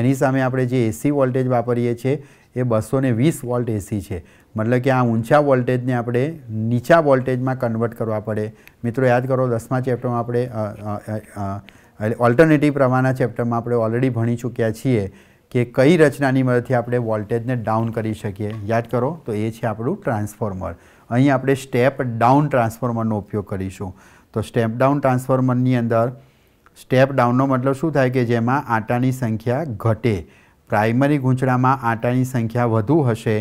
એની સામે આપણે જે એસી વોલ્ટેજ વાપરીએ છીએ એ બસો વીસ વોલ્ટ એસી છે મતલબ કે આ ઊંચા વોલ્ટેજને આપણે નીચા વોલ્ટેજમાં કન્વર્ટ કરવા પડે મિત્રો યાદ કરો દસમા ચેપ્ટરમાં આપણે ઓલ્ટરનેટિવ પ્રમાણના ચેપ્ટરમાં આપણે ઓલરેડી ભણી ચૂક્યા છીએ કે કઈ રચનાની મદદથી આપણે વોલ્ટેજને ડાઉન કરી શકીએ યાદ કરો તો એ છે આપણું ટ્રાન્સફોર્મર અહીં આપણે સ્ટેપ ડાઉન ટ્રાન્સફોર્મરનો ઉપયોગ કરીશું તો સ્ટેપ ડાઉન ટ્રાન્સફોર્મરની અંદર સ્ટેપ ડાઉનનો મતલબ શું થાય કે જેમાં આંટાની સંખ્યા ઘટે પ્રાઇમરી ગૂંચળામાં આંટાની સંખ્યા વધુ હશે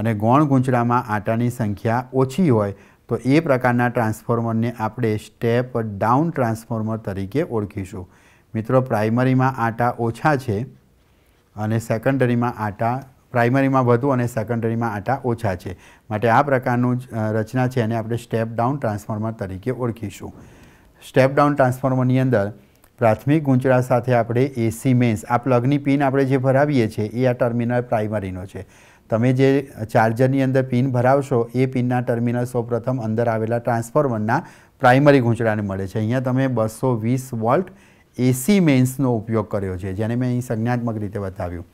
અને ગૌણ ગૂંચળામાં આંટાની સંખ્યા ઓછી હોય તો એ પ્રકારના ટ્રાન્સફોર્મરને આપણે સ્ટેપ ડાઉન ટ્રાન્સફોર્મર તરીકે ઓળખીશું મિત્રો પ્રાઇમરીમાં આંટા ઓછા છે અને સેકન્ડરીમાં આંટા પ્રાઇમરીમાં વધુ અને સેકન્ડરીમાં આંટા ઓછા છે માટે આ પ્રકારનું રચના છે એને આપણે સ્ટેપ ડાઉન ટ્રાન્સફોર્મર તરીકે ઓળખીશું સ્ટેપ ડાઉન ટ્રાન્સફોર્મરની અંદર પ્રાથમિક ગુંચળા સાથે આપણે એસી મેન્સ આ પ્લગની પિન આપણે જે ભરાવીએ છીએ એ આ ટર્મિનલ પ્રાઇમરીનો છે તમે જે ચાર્જરની અંદર પિન ભરાવશો એ પિનના ટર્મિનલ સૌપ્રથમ અંદર આવેલા ટ્રાન્સફોર્મરના પ્રાઇમરી ગુંચળાને મળે છે અહીંયા તમે બસો વીસ વોલ્ટ એસી મેન્સનો ઉપયોગ કર્યો છે જેને મેં અહીં સંજ્ઞાત્મક રીતે બતાવ્યું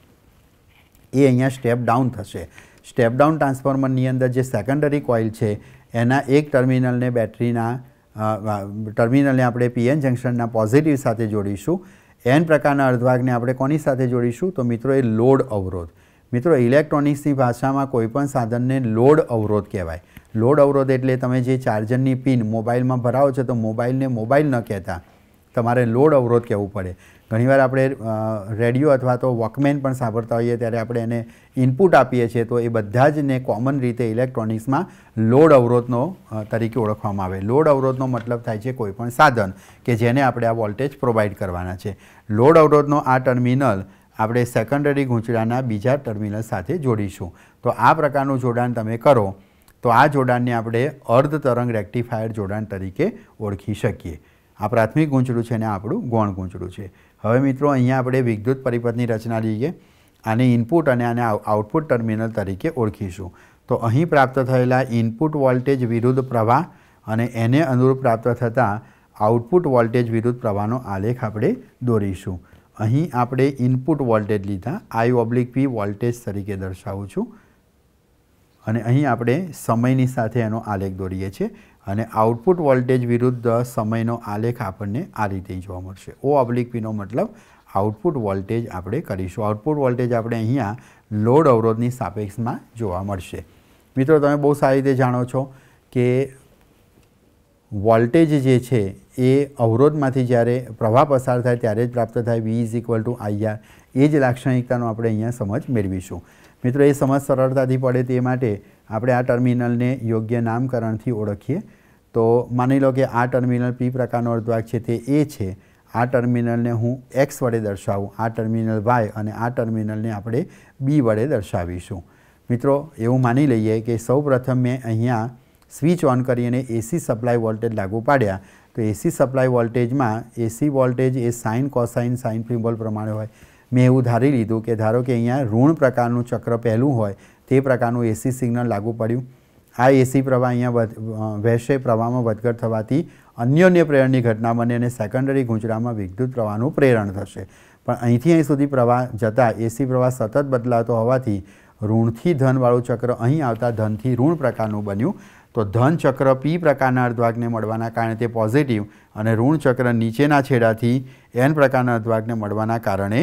એ અહીંયા સ્ટેપ ડાઉન થશે સ્ટેપ ડાઉન ટ્રાન્સફોર્મરની અંદર જે સેકન્ડરી કોઇલ છે એના એક ટર્મિનલને બેટરીના ટર્મિનલને આપણે પીએન જંકશનના પોઝિટિવ સાથે જોડીશું એન પ્રકારના અર્ધભાગને આપણે કોની સાથે જોડીશું તો મિત્રો એ લોડ અવરોધ મિત્રો ઇલેક્ટ્રોનિક્સની ભાષામાં કોઈપણ સાધનને લોડ અવરોધ કહેવાય લોડ અવરોધ એટલે તમે જે ચાર્જરની પિન મોબાઈલમાં ભરાવો છો તો મોબાઈલને મોબાઈલ ન કહેતા તમારે લોડ અવરોધ કહેવું પડે ઘણીવાર આપણે રેડિયો અથવા તો વોકમેન પણ સાંભળતા હોઈએ ત્યારે આપણે એને ઇનપુટ આપીએ છીએ તો એ બધા જ ને કોમન રીતે ઇલેક્ટ્રોનિક્સમાં લોડ અવરોધનો તરીકે ઓળખવામાં આવે લોડ અવરોધનો મતલબ થાય છે કોઈપણ સાધન કે જેને આપણે આ વોલ્ટેજ પ્રોવાઈડ કરવાના છે લોડ અવરોધનો આ ટર્મિનલ આપણે સેકન્ડરી ગૂંચળાના બીજા ટર્મિનલ સાથે જોડીશું તો આ પ્રકારનું જોડાણ તમે કરો તો આ જોડાણને આપણે અર્ધ તરંગ રેક્ટિફાયર જોડાણ તરીકે ઓળખી શકીએ આ પ્રાથમિક ગૂંચળું છે ને આપણું ગૌણ ગૂંચળું છે હવે મિત્રો અહીંયા આપણે વિદ્યુત પરિપથની રચના લઈએ આને ઇનપુટ અને આને આઉટપુટ ટર્મિનલ તરીકે ઓળખીશું તો અહીં પ્રાપ્ત થયેલા ઇનપુટ વોલ્ટેજ વિરુદ્ધ પ્રવાહ અને એને અનુરૂપ પ્રાપ્ત થતાં આઉટપુટ વોલ્ટેજ વિરુદ્ધ પ્રવાહનો આલેખ આપણે દોરીશું અહીં આપણે ઇનપુટ વોલ્ટેજ લીધા આઈ ઓબ્લિક પી વોલ્ટેજ તરીકે દર્શાવું છું અને અહીં આપણે સમયની સાથે એનો આલેખ દોરીએ છીએ અને આઉટપુટ વોલ્ટેજ વિરુદ્ધ સમયનો આલેખ આપણને આ રીતે જોવા મળશે ઓ અબ્લિક પીનો મતલબ આઉટપુટ વોલ્ટેજ આપણે કરીશું આઉટપુટ વોલ્ટેજ આપણે અહીંયા લોડ અવરોધની સાપેક્ષમાં જોવા મળશે મિત્રો તમે બહુ સારી રીતે જાણો છો કે વોલ્ટેજ જે છે એ અવરોધમાંથી જ્યારે પ્રવાહ પસાર થાય ત્યારે જ પ્રાપ્ત થાય V is equal to IR એ જ લાક્ષણિકતાનો આપણે અહીંયા સમજ મેળવીશું મિત્રો એ સમજ સરળતાથી પડે તે માટે આપણે આ ટર્મિનલને યોગ્ય નામકરણથી ઓળખીએ તો માની લો કે આ ટર્મિનલ પી પ્રકારનો અર્ધવાહક છે તે એ છે આ ટર્મિનલને હું એક્સ વડે દર્શાવું આ ટર્મિનલ વાય અને આ ટર્મિનલને આપણે બી વડે દર્શાવીશું મિત્રો એવું માની લઈએ કે સૌ પ્રથમ મેં અહીંયા સ્વિચ ઓન કરીને એસી સપ્લાય વોલ્ટેજ લાગુ પાડ્યા તો એસી સપ્લાય વોલ્ટેજમાં એસી વોલ્ટેજ એ સાઇન કોસાઇન સાઇન સિમ્બોલ પ્રમાણે હોય મેં એવું ધારી લીધું કે ધારો કે અહીંયા ઋણ પ્રકારનું ચક્ર પહેલું હોય તે પ્રકારનું એસી સિગ્નલ લાગુ પડ્યું આ એસી પ્રવાહ અહીંયા વહેશે પ્રવાહમાં વધઘટ થવાથી અન્યોન્ય પ્રેરણની ઘટના બને અને સેકન્ડરી ગુંજરામાં વિદ્યુત પ્રવાહનું પ્રેરણ થશે પણ અહીંથી અહીં સુધી પ્રવાહ જતાં એસી પ્રવાહ સતત બદલાતો હોવાથી ઋણથી ધનવાળું ચક્ર અહીં આવતા ધનથી ઋણ પ્રકારનું બન્યું તો ધન ચક્ર પી પ્રકારના અર્ધવાગને મળવાના કારણે તે પોઝિટિવ અને ઋણ ચક્ર નીચેના છેડાથી એન પ્રકારના અર્ધવાગને મળવાના કારણે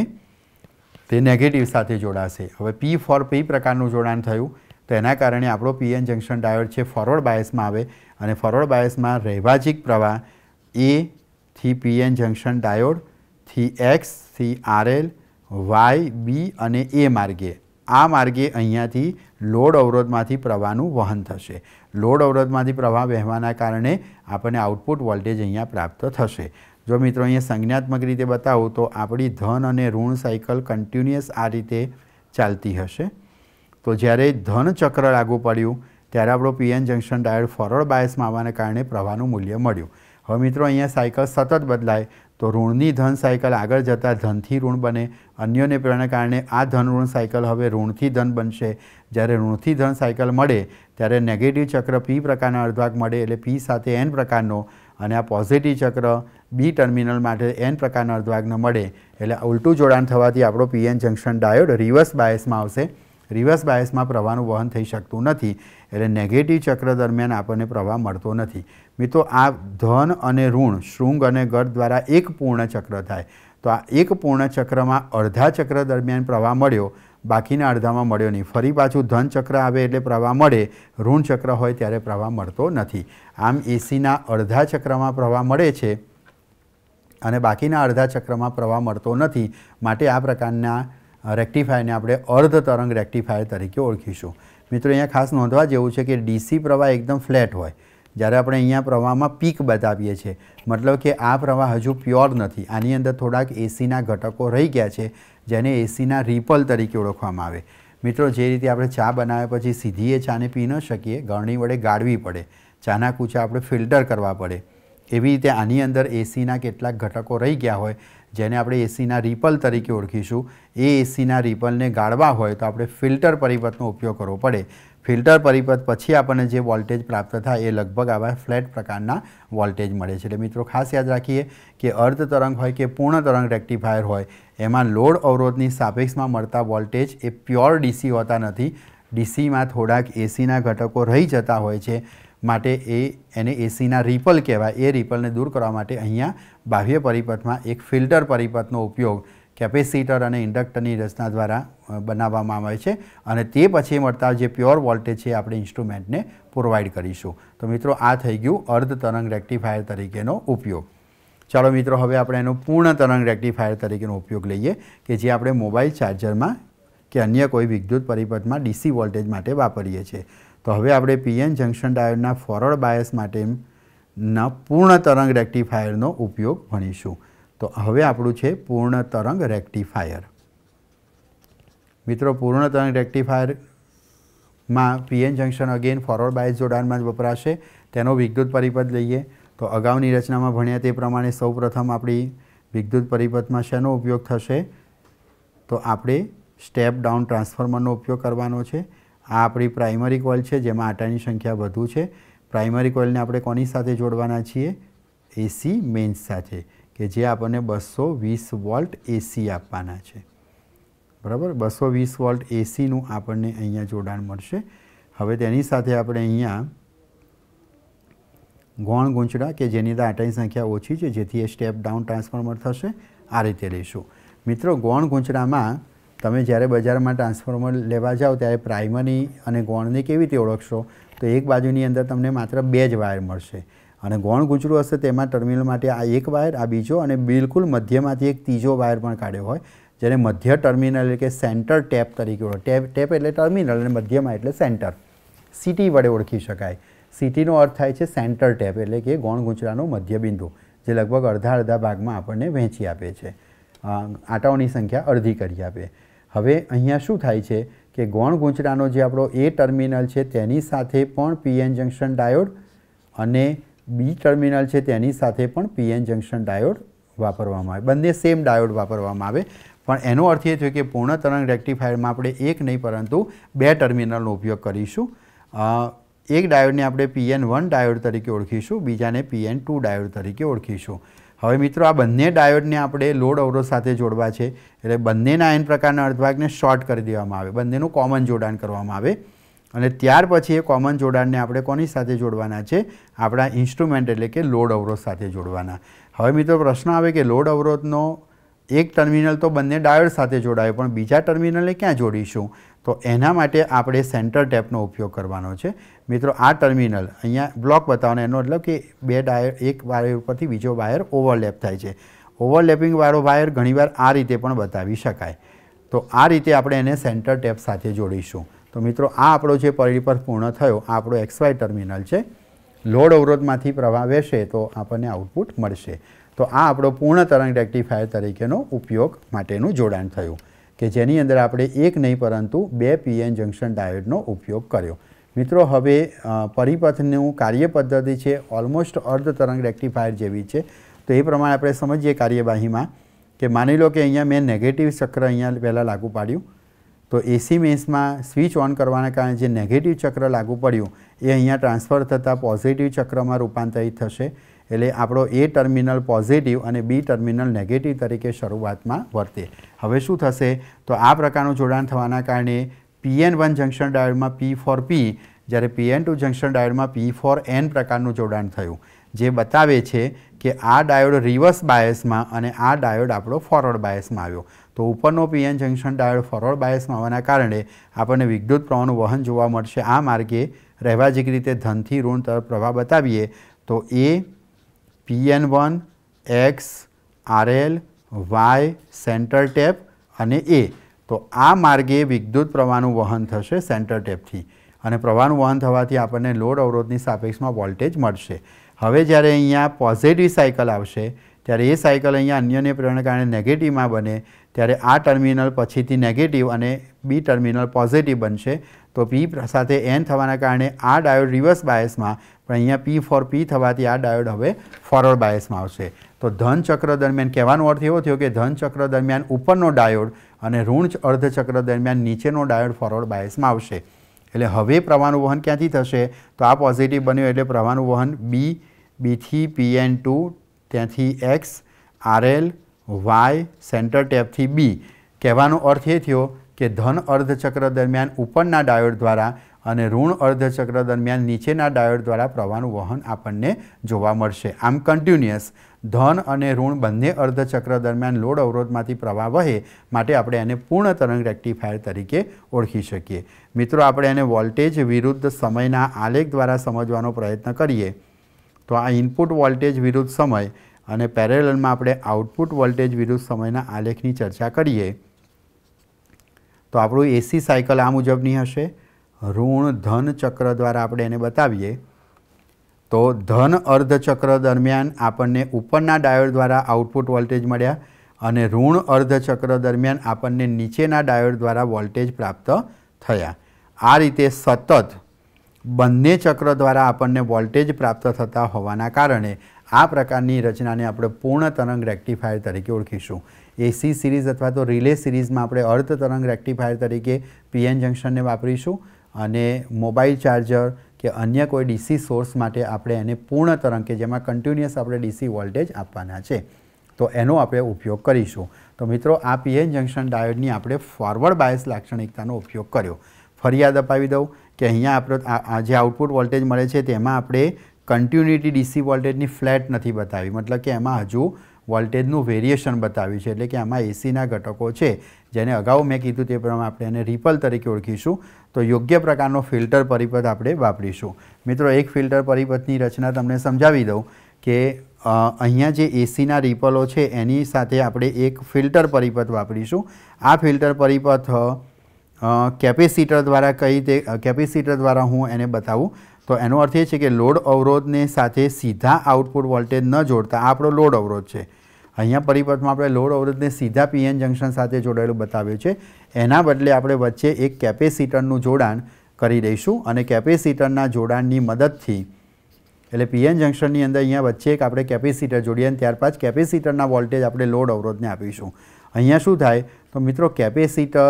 તે નેગેટિવ સાથે જોડાશે હવે પી ફોર પી પ્રકારનું જોડાણ થયું તો એના કારણે આપણો પીએન જંકશન ડાયોડ છે ફોરવર્ડ બાયસમાં આવે અને ફોરવર્ડ બાયસમાં રહેવાજિક પ્રવાહ એ થી પીએન જંકશન ડાયોડ થી એક્સ થી આરએલ વાય બી અને એ માર્ગે આ માર્ગે અહીંયાથી લોડ અવરોધમાંથી પ્રવાહનું વહન થશે લોડ અવરોધમાંથી પ્રવાહ વહેવાના કારણે આપણને આઉટપુટ વોલ્ટેજ અહીંયા પ્રાપ્ત થશે જો મિત્રો અહીંયા સંજ્ઞાત્મક રીતે બતાવું તો આપણી ધન અને ઋણ સાયકલ કન્ટિન્યુઅસ આ રીતે ચાલતી હશે તો જ્યારે ધન ચક્ર લાગુ પડ્યું ત્યારે આપણો પીએન જંકશન ડાયોડ ફોરવર્ડ બાયસમાં આવવાને કારણે પ્રવાહનું મૂલ્ય મળ્યું હવે મિત્રો અહીંયા સાયકલ સતત બદલાય તો ઋણની ધન સાયકલ આગળ જતાં ધનથી ઋણ બને અન્યોને પ્રેરણા કારણે આ ધન ઋણ સાયકલ હવે ઋણથી ધન બનશે જ્યારે ઋણથી ધન સાયકલ મળે ત્યારે નેગેટિવ ચક્ર પી પ્રકારના અર્ધભાગ મળે એટલે પી સાથે એન પ્રકારનો અને આ પોઝિટિવ ચક્ર બી ટર્મિનલ માટે એન પ્રકારના અર્ધવાગ્ન મળે એટલે ઉલટું જોડાણ થવાથી આપણો પીએન જંકશન ડાયોડ રિવર્સ બાયસમાં આવશે રિવર્સ બાયસમાં પ્રવાહનું વહન થઈ શકતું નથી એટલે નેગેટિવ ચક્ર દરમિયાન આપણને પ્રવાહ મળતો નથી મિત્રો આ ધન અને ઋણ શૃંગ અને ગઢ દ્વારા એક પૂર્ણ ચક્ર થાય તો આ એક પૂર્ણ ચક્રમાં અડધા ચક્ર દરમિયાન પ્રવાહ મળ્યો બાકીના અડધામાં મળ્યો નહીં ફરી પાછું ધન ચક્ર આવે એટલે પ્રવાહ મળે ઋણ ચક્ર હોય ત્યારે પ્રવાહ મળતો નથી આમ એસીના અડધા ચક્રમાં પ્રવાહ મળે છે અને બાકીના અડધા ચક્રમાં પ્રવાહ મળતો નથી માટે આ પ્રકારના રેક્ટિફાયરને આપણે અર્ધ તરંગ રેક્ટિફાયર તરીકે ઓળખીશું મિત્રો અહીંયા ખાસ નોંધવા જેવું છે કે ડીસી પ્રવાહ એકદમ ફ્લેટ હોય જ્યારે આપણે અહીંયા પ્રવાહમાં પીક બતાવીએ છીએ મતલબ કે આ પ્રવાહ હજુ પ્યોર નથી આની અંદર થોડાક એસીના ઘટકો રહી ગયા છે જેને એસીના રિપલ તરીકે ઓળખવામાં આવે મિત્રો જે રીતે આપણે ચા બનાવ્યા પછી સીધી એ ચાને પી ન શકીએ ગળણી વડે ગાળવી પડે ચાના કૂચા આપણે ફિલ્ટર કરવા પડે એવી રીતે આની અંદર એસીના કેટલાક ઘટકો રહી ગયા હોય જેને આપણે એસીના રિપલ તરીકે ઓળખીશું એ એસીના રિપલને ગાળવા હોય તો આપણે ફિલ્ટર પરિવર્તનો ઉપયોગ કરવો પડે ફિલ્ટર પરિપથ પછી આપણને જે વોલ્ટેજ પ્રાપ્ત થાય એ લગભગ આવા ફ્લેટ પ્રકારના વોલ્ટેજ મળે છે એટલે મિત્રો ખાસ યાદ રાખીએ કે અર્ધ તરંગ હોય કે પૂર્ણ તરંગ રેક્ટિફાયર હોય એમાં લોડ અવરોધની સાપેક્ષમાં મળતા વોલ્ટેજ એ પ્યોર ડીસી હોતા નથી ડીસીમાં થોડાક એસીના ઘટકો રહી જતા હોય છે માટે એ એને એસીના રિપલ કહેવાય એ રિપલને દૂર કરવા માટે અહીંયા બાહ્ય પરિપથમાં એક ફિલ્ટર પરિપથનો ઉપયોગ કેપેસિટર અને ઇન્ડક્ટરની રચના દ્વારા બનાવવામાં આવે છે અને તે પછી મળતા જે પ્યોર વોલ્ટેજ છે આપણે ઇન્સ્ટ્રુમેન્ટને પ્રોવાઈડ કરીશું તો મિત્રો આ થઈ ગયું અર્ધ તરંગ રેક્ટિફાયર તરીકેનો ઉપયોગ ચાલો મિત્રો હવે આપણે એનો પૂર્ણ તરંગ રેક્ટિફાયર તરીકેનો ઉપયોગ લઈએ કે જે આપણે મોબાઈલ ચાર્જરમાં કે અન્ય કોઈ વિદ્યુત પરિપથમાં ડીસી વોલ્ટેજ માટે વાપરીએ છીએ તો હવે આપણે પીએન જંકશન ડાયોડના ફોરવર્ડ બાયસ માટેના પૂર્ણ તરંગ રેક્ટિફાયરનો ઉપયોગ ભણીશું તો હવે આપણું છે પૂર્ણ તરંગ રેક્ટિફાયર મિત્રો પૂર્ણ તરંગ રેક્ટિફાયરમાં PN junction again forward bias જોડાણમાં જ વપરાશે તેનો વિદ્યુત પરિપથ લઈએ તો અગાઉની રચનામાં ભણ્યા તે પ્રમાણે સૌપ્રથમ આપણી વિદ્યુત પરિપથમાં શેનો ઉપયોગ થશે તો આપણે સ્ટેપ ડાઉન ટ્રાન્સફોર્મરનો ઉપયોગ કરવાનો છે આ આપણી પ્રાઇમરી કોઇલ છે જેમાં આટાની સંખ્યા વધુ છે પ્રાઇમરી કોઇલને આપણે કોની સાથે જોડવાના છીએ એસી મેન્સ સાથે કે જે આપણને બસો વીસ વોલ્ટ એસી આપવાના છે બરાબર બસો વીસ વોલ્ટ એસીનું આપણને અહીંયા જોડાણ મળશે હવે તેની સાથે આપણે અહીંયા ગૌણ ગૂંચડા કે જેની અંદર આટાની સંખ્યા ઓછી છે જેથી એ સ્ટેપ ડાઉન ટ્રાન્સફોર્મર થશે આ રીતે લઈશું મિત્રો ગૌણ ગૂંચડામાં તમે જ્યારે બજારમાં ટ્રાન્સફોર્મર લેવા જાઓ ત્યારે પ્રાઇમરી અને ગૌણની કેવી રીતે ઓળખશો તો એક બાજુની અંદર તમને માત્ર બે જ વાયર મળશે અને ગૌણ ગૂંચળું હશે તેમાં ટર્મિનલ માટે આ એક વાયર આ બીજો અને બિલકુલ મધ્યમાંથી એક ત્રીજો વાયર પણ કાઢ્યો હોય જેને મધ્ય ટર્મિનલ એટલે કે સેન્ટર ટેપ તરીકે ઓળખ ટેપ ટેપ એટલે ટર્મિનલ અને મધ્યમાં એટલે સેન્ટર સિટી વડે ઓળખી શકાય સિટીનો અર્થ થાય છે સેન્ટર ટેપ એટલે કે ગૌણ ગૂંચળાનો મધ્યબિંદુ જે લગભગ અડધા અડધા ભાગમાં આપણને વહેંચી આપે છે આંટાઓની સંખ્યા અડધી કરી આપે હવે અહીંયા શું થાય છે કે ગૌણ ગૂંચળાનો જે આપણો એ ટર્મિનલ છે તેની સાથે પણ પીએન જંકશન ડાયોડ અને બી ટર્મિનલ છે તેની સાથે પણ પીએન જંકશન ડાયોડ વાપરવામાં આવે બંને સેમ ડાયોડ વાપરવામાં આવે પણ એનો અર્થ એ થયો કે પૂર્ણ તરંગ રેક્ટિફાયરમાં આપણે એક નહીં પરંતુ બે ટર્મિનલનો ઉપયોગ કરીશું એક ડાયોડને આપણે પીએન વન ડાયોડ તરીકે ઓળખીશું બીજાને પીએન ટુ ડાયોડ તરીકે ઓળખીશું હવે મિત્રો આ બંને ડાયોડને આપણે લોડ અવરોધ સાથે જોડવા છે એટલે બંનેના એન પ્રકારના અર્ધભાગને શોર્ટ કરી દેવામાં આવે બંનેનું કોમન જોડાણ કરવામાં આવે અને ત્યાર પછી એ કોમન જોડાણને આપણે કોની સાથે જોડવાના છે આપણા ઇન્સ્ટ્રુમેન્ટ એટલે કે લોડ અવરોધ સાથે જોડવાના હવે મિત્રો પ્રશ્ન આવે કે લોડ અવરોધનો એક ટર્મિનલ તો બંને ડાયોડ સાથે જોડાયો પણ બીજા ટર્મિનલને ક્યાં જોડીશું તો એના માટે આપણે સેન્ટર ટેપનો ઉપયોગ કરવાનો છે મિત્રો આ ટર્મિનલ અહીંયા બ્લોક બતાવવાનો એનો મતલબ કે બે ડાયર એક વાયર ઉપરથી બીજો વાયર ઓવરલેપ થાય છે ઓવરલેપિંગવાળો વાયર ઘણીવાર આ રીતે પણ બતાવી શકાય તો આ રીતે આપણે એને સેન્ટર ટેપ સાથે જોડીશું તો મિત્રો આ આપણો જે પરિપથ પૂર્ણ થયો આ આપણો એક્સવાય ટર્મિનલ છે લોડ અવરોધમાંથી પ્રવાહ વહેશે તો આપણને આઉટપુટ મળશે તો આ આપણો પૂર્ણ તરંગ રેક્ટિફાયર તરીકેનો ઉપયોગ માટેનું જોડાણ થયું કે જેની અંદર આપણે એક નહીં પરંતુ બે પીએન જંકશન ડાયોડનો ઉપયોગ કર્યો મિત્રો હવે પરિપથનું કાર્ય પદ્ધતિ છે ઓલમોસ્ટ અર્ધ તરંગ રેક્ટિફાયર જેવી છે તો એ પ્રમાણે આપણે સમજીએ કાર્યવાહીમાં કે માની લો કે અહીંયા મેં નેગેટિવ ચક્ર અહીંયા પહેલાં લાગુ પાડ્યું તો એસી મેન્સમાં સ્વિચ ઓન કરવાના કારણે જે નેગેટિવ ચક્ર લાગુ પડ્યું એ અહીંયા ટ્રાન્સફર થતાં પોઝિટિવ ચક્રમાં રૂપાંતરિત થશે એટલે આપણો એ ટર્મિનલ પોઝિટિવ અને બી ટર્મિનલ નેગેટિવ તરીકે શરૂઆતમાં વર્તે હવે શું થશે તો આ પ્રકારનું જોડાણ થવાના કારણે પીએન વન જંક્શન ડાયોડમાં પી ફોર પી જ્યારે પીએન ટુ જંક્શન ડાયોડમાં પી ફોર એન પ્રકારનું જોડાણ થયું જે બતાવે છે કે આ ડાયોડ રિવર્સ બાયસમાં અને આ ડાયોડ આપણો ફોરવર્ડ બાયસમાં આવ્યો તો ઉપરનો પીએન જંકશન ડાયોડ ફોરવર્ડ બાયસમાં હોવાના કારણે આપણને વિદ્યુત પ્રવાહનું વહન જોવા મળશે આ માર્ગે રહેવાજિક રીતે ધનથી ઋણ તરફ પ્રવાહ બતાવીએ તો એ PN one X RL Y center tap અને એ તો આ માર્ગે વિદ્યુત પ્રવાહનું વહન થશે સેન્ટર ટેપથી અને પ્રવાહનું વહન થવાથી આપણને લોડ અવરોધની સાપેક્ષમાં વોલ્ટેજ મળશે હવે જ્યારે અહીંયા પોઝિટિવ સાયકલ આવશે ત્યારે એ સાયકલ અહીંયા અન્યને પ્રેરણ કારણે નેગેટિવમાં બને ત્યારે આ ટર્મિનલ પછીથી નેગેટિવ અને બી ટર્મિનલ પોઝિટિવ બનશે તો પી સાથે એન થવાના કારણે આ ડાયોડ રિવર્સ બાયસમાં પણ અહીંયા પી ફોર પી થવાથી આ ડાયોડ હવે ફોરવર્ડ બાયસમાં આવશે તો ધન ચક્ર દરમિયાન કહેવાનો અર્થ એવો થયો કે ધન ચક્ર દરમિયાન ઉપરનો ડાયોડ અને ઋણ અર્ધચક્ર દરમિયાન નીચેનો ડાયોડ ફોરવર્ડ બાયસમાં આવશે એટલે હવે પ્રવાહનું વહન ક્યાંથી થશે તો આ પોઝિટિવ બન્યું એટલે પ્રવાહનું વહન બી બીથી પીએન ટુ ત્યાંથી એક્સ આરએલ વાય સેન્ટર ટેપથી બી કહેવાનો અર્થ એ થયો કે ધન અર્ધચક્ર દરમિયાન ઉપરના ડાયોડ દ્વારા અને ઋણ અર્ધચક્ર દરમિયાન નીચેના ડાયોડ દ્વારા પ્રવાહનું વહન આપણને જોવા મળશે આમ કન્ટિન્યુઅસ ધન અને ઋણ બંને અર્ધચક્ર દરમિયાન લોડ અવરોધમાંથી પ્રવાહ વહે માટે આપણે એને પૂર્ણ તરંગ રેક્ટિફાયર તરીકે ઓળખી શકીએ મિત્રો આપણે એને વોલ્ટેજ વિરુદ્ધ સમયના આલેખ દ્વારા સમજવાનો પ્રયત્ન કરીએ તો આ ઇનપુટ વોલ્ટેજ વિરુદ્ધ સમય અને પેરેલલમાં આપણે આઉટપુટ વોલ્ટેજ વિરુદ્ધ સમયના આલેખની ચર્ચા કરીએ તો આપણું એસી સાયકલ આ મુજબની હશે ઋણ ધન ચક્ર દ્વારા આપણે એને બતાવીએ તો ધન અર્ધચક્ર દરમિયાન આપણને ઉપરના ડાયોડ દ્વારા આઉટપુટ વોલ્ટેજ મળ્યા અને ઋણ અર્ધચક્ર દરમિયાન આપણને નીચેના ડાયોડ દ્વારા વોલ્ટેજ પ્રાપ્ત થયા આ રીતે સતત બંને ચક્ર દ્વારા આપણને વોલ્ટેજ પ્રાપ્ત થતા હોવાના કારણે આ પ્રકારની રચનાને આપણે પૂર્ણ તરંગ રેક્ટિફાયર તરીકે ઓળખીશું એસી સિરીઝ અથવા તો રિલે સિરીઝમાં આપણે અર્ધ તરંગ રેક્ટિફાયર તરીકે પીએન જંક્શનને વાપરીશું અને મોબાઈલ ચાર્જર કે અન્ય કોઈ ડીસી સોર્સ માટે આપણે એને પૂર્ણ તરંગ કે જેમાં કન્ટિન્યુઅસ આપણે ડીસી વોલ્ટેજ આપવાના છે તો એનો આપણે ઉપયોગ કરીશું તો મિત્રો આ પીએન જંક્શન ડાયોડની આપણે ફોરવર્ડ બાયસ લાક્ષણિકતાનો ઉપયોગ કર્યો ફરિયાદ અપાવી દઉં કે અહીંયા આપણો આ જે આઉટપુટ વોલ્ટેજ મળે છે તેમાં આપણે કન્ટિન્યુટી ડીસી વોલ્ટેજની ફ્લેટ નથી બતાવી મતલબ કે એમાં હજુ વોલ્ટેજનું વેરીએશન બતાવ્યું છે એટલે કે આમાં એસીના ઘટકો છે જેને અગાઉ મેં કીધું તે પ્રમાણે આપણે એને રિપલ તરીકે ઓળખીશું તો યોગ્ય પ્રકારનો ફિલ્ટર પરિપથ આપણે વાપરીશું મિત્રો એક ફિલ્ટર પરિપથની રચના તમને સમજાવી દઉં કે અહીંયા જે એસીના રિપલો છે એની સાથે આપણે એક ફિલ્ટર પરિપથ વાપરીશું આ ફિલ્ટર પરિપથ કેપેસિટર દ્વારા કઈ તે કેપેસિટર દ્વારા હું એને બતાવું તો એનો અર્થ એ છે કે લોડ અવરોધને સાથે સીધા આઉટપુટ વોલ્ટેજ ન જોડતા આપણો લોડ અવરોધ છે અહીંયા પરિપથમાં આપણે લોડ અવરોધને સીધા પીએન જંકશન સાથે જોડાયેલું બતાવ્યું છે એના બદલે આપણે વચ્ચે એક કેપેસિટરનું જોડાણ કરી દઈશું અને કેપેસિટરના જોડાણની મદદથી એટલે પીએન જંકશનની અંદર અહીંયા વચ્ચે એક આપણે કેપેસિટર જોડીએ અને ત્યારબાદ કેપેસિટરના વોલ્ટેજ આપણે લોડ અવરોધને આપીશું અહીંયા શું થાય તો મિત્રો કેપેસિટર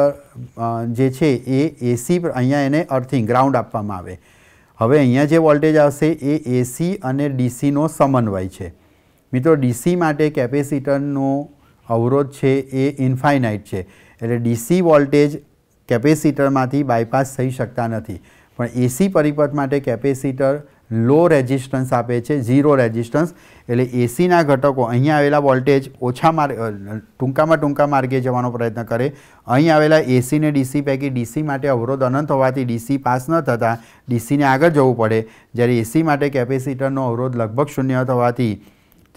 જે છે એ એસી અહીંયા એને અર્થિંગ ગ્રાઉન્ડ આપવામાં આવે હવે અહીંયા જે વોલ્ટેજ આવશે એ એસી અને ડીસીનો સમન્વય છે મિત્રો ડીસી માટે કેપેસિટરનો અવરોધ છે એ ઇન્ફાઇનાઇટ છે એટલે ડીસી વોલ્ટેજ કેપેસિટરમાંથી બાયપાસ થઈ શકતા નથી પણ એસી પરિપથ માટે કેપેસિટર લો રેઝિસ્ટન્સ આપે છે ઝીરો રેઝિસ્ટન્સ એટલે એસીના ઘટકો અહીંયા આવેલા વોલ્ટેજ ઓછા માર્ગ ટૂંકામાં ટૂંકા માર્ગે જવાનો પ્રયત્ન કરે અહીં આવેલા એસીને ડીસી પૈકી ડીસી માટે અવરોધ અનંત હોવાથી ડીસી પાસ ન થતાં ડીસીને આગળ જવું પડે જ્યારે એસી માટે કેપેસિટરનો અવરોધ લગભગ શૂન્ય થવાથી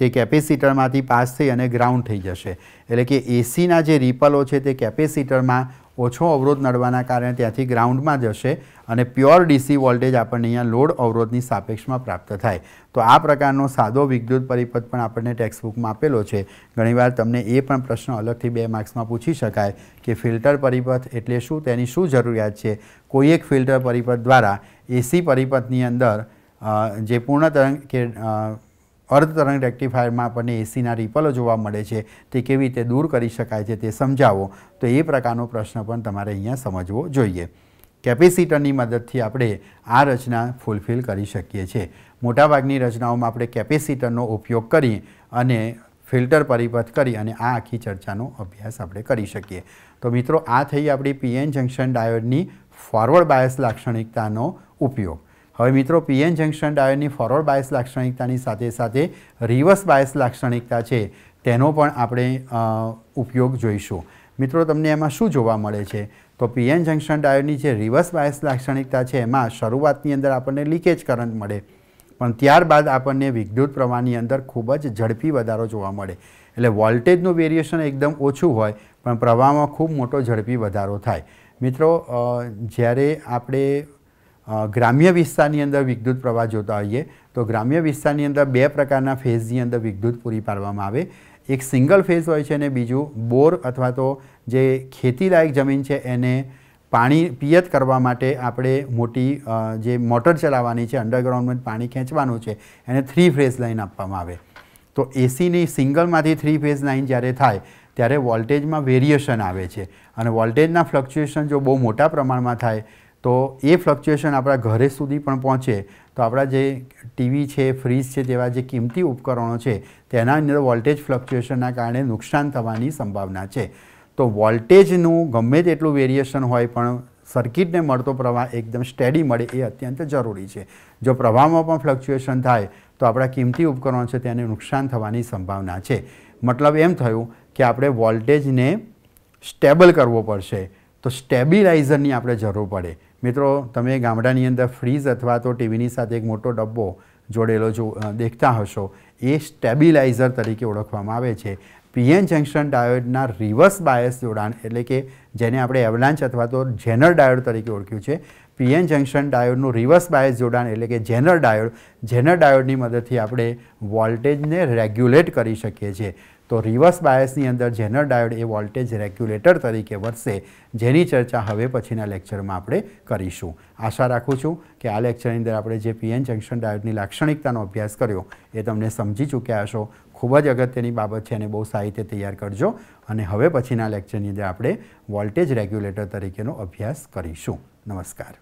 તે કેપેસિટરમાંથી પાસ થઈ અને ગ્રાઉન્ડ થઈ જશે એટલે કે એસીના જે રિપલો છે તે કેપેસિટરમાં ઓછો અવરોધ નડવાના કારણે ત્યાંથી ગ્રાઉન્ડમાં જશે અને પ્યોર ડીસી વોલ્ટેજ આપણને અહીંયા લોડ અવરોધની સાપેક્ષમાં પ્રાપ્ત થાય તો આ પ્રકારનો સાદો વિદ્યુત પરિપથ પણ આપણને ટેક્સ્ટબુકમાં આપેલો છે ઘણીવાર તમને એ પણ પ્રશ્ન અલગથી બે માર્ક્સમાં પૂછી શકાય કે ફિલ્ટર પરિપથ એટલે શું તેની શું જરૂરિયાત છે કોઈ એક ફિલ્ટર પરિપથ દ્વારા એસી પરિપથની અંદર જે પૂર્ણ તરંગ કે અર્ધતરંગ રેક્ટિફાયરમાં આપણને એસીના રિપલો જોવા મળે છે તે કેવી રીતે દૂર કરી શકાય છે તે સમજાવો તો એ પ્રકારનો પ્રશ્ન પણ તમારે અહીંયા સમજવો જોઈએ કેપેસિટરની મદદથી આપણે આ રચના ફૂલફિલ કરી શકીએ છીએ મોટાભાગની રચનાઓમાં આપણે કેપેસિટરનો ઉપયોગ કરી અને ફિલ્ટર પરિપથ કરી અને આ આખી ચર્ચાનો અભ્યાસ આપણે કરી શકીએ તો મિત્રો આ થઈ આપણી પીએન જંકશન ડાયોડની ફોરવર્ડ બાયસ લાક્ષણિકતાનો ઉપયોગ હવે મિત્રો પીએન જંકશન ડાયોડની ફોરવર્ડ બાયસ લાક્ષણિકતાની સાથે સાથે રિવર્સ બાયસ લાક્ષણિકતા છે તેનો પણ આપણે ઉપયોગ જોઈશું મિત્રો તમને એમાં શું જોવા મળે છે તો પીએન જંકશન ડાયોડની જે રિવર્સ બાયસ લાક્ષણિકતા છે એમાં શરૂઆતની અંદર આપણને લીકેજ કરંટ મળે પણ ત્યારબાદ આપણને વિદ્યુત પ્રવાહની અંદર ખૂબ જ ઝડપી વધારો જોવા મળે એટલે વોલ્ટેજનું વેરિએશન એકદમ ઓછું હોય પણ પ્રવાહમાં ખૂબ મોટો ઝડપી વધારો થાય મિત્રો જ્યારે આપણે ગ્રામ્ય વિસ્તારની અંદર વિદ્યુત પ્રવાહ જોતા હોઈએ તો ગ્રામ્ય વિસ્તારની અંદર બે પ્રકારના ફેઝની અંદર વિદ્યુત પૂરી પાડવામાં આવે એક સિંગલ ફેઝ હોય છે અને બીજું બોર અથવા તો જે ખેતીલાયક જમીન છે એને પાણી પિયત કરવા માટે આપણે મોટી જે મોટર ચલાવવાની છે અંડરગ્રાઉન્ડમાં પાણી ખેંચવાનું છે એને થ્રી ફેઝ લાઇન આપવામાં આવે તો એસીની સિંગલમાંથી થ્રી ફેઝ લાઇન જ્યારે થાય ત્યારે વોલ્ટેજમાં વેરિએશન આવે છે અને વોલ્ટેજના ફ્લક્ચ્યુએશન જો બહુ મોટા પ્રમાણમાં થાય તો એ ફ્લક્ચ્યુએશન આપણા ઘરે સુધી પણ પહોંચે તો આપણા જે ટીવી છે ફ્રીજ છે જેવા જે કિંમતી ઉપકરણો છે તેના અંદર વોલ્ટેજ ફ્લક્ચ્યુએશનના કારણે નુકસાન થવાની સંભાવના છે તો વોલ્ટેજનું ગમે તેટલું વેરિએશન હોય પણ સર્કિટને મળતો પ્રવાહ એકદમ સ્ટેડી મળે એ અત્યંત જરૂરી છે જો પ્રવાહમાં પણ ફ્લક્ચ્યુએશન થાય તો આપણા કિંમતી ઉપકરણો છે તેને નુકસાન થવાની સંભાવના છે મતલબ એમ થયું કે આપણે વોલ્ટેજને સ્ટેબલ કરવો પડશે તો સ્ટેબિલાઇઝરની આપણે જરૂર પડે મિત્રો તમે ગામડાની અંદર ફ્રીજ અથવા તો ટીવીની સાથે એક મોટો ડબ્બો જોડેલો જો દેખતા હશો એ સ્ટેબિલાઇઝર તરીકે ઓળખવામાં આવે છે પીએન જંકશન ડાયોડના રિવર્સ બાયસ જોડાણ એટલે કે જેને આપણે એવલાન્ચ અથવા તો જેનર ડાયોડ તરીકે ઓળખ્યું છે પીએન જંકશન ડાયોડનું રિવર્સ બાયસ જોડાણ એટલે કે જેનર ડાયોડ જેનર ડાયોડની મદદથી આપણે વોલ્ટેજને રેગ્યુલેટ કરી શકીએ છીએ તો રિવર્સ બાયસની અંદર જેનર ડાયોડ એ વોલ્ટેજ રેગ્યુલેટર તરીકે વધશે જેની ચર્ચા હવે પછીના લેક્ચરમાં આપણે કરીશું આશા રાખું છું કે આ લેક્ચરની અંદર આપણે જે પીએન જંક્શન ડાયોડની લાક્ષણિકતાનો અભ્યાસ કર્યો એ તમને સમજી ચૂક્યા હશો ખૂબ જ અગત્યની બાબત છે અને બહુ સાહિત્ય તૈયાર કરજો અને હવે પછીના લેક્ચરની અંદર આપણે વોલ્ટેજ રેગ્યુલેટર તરીકેનો અભ્યાસ કરીશું નમસ્કાર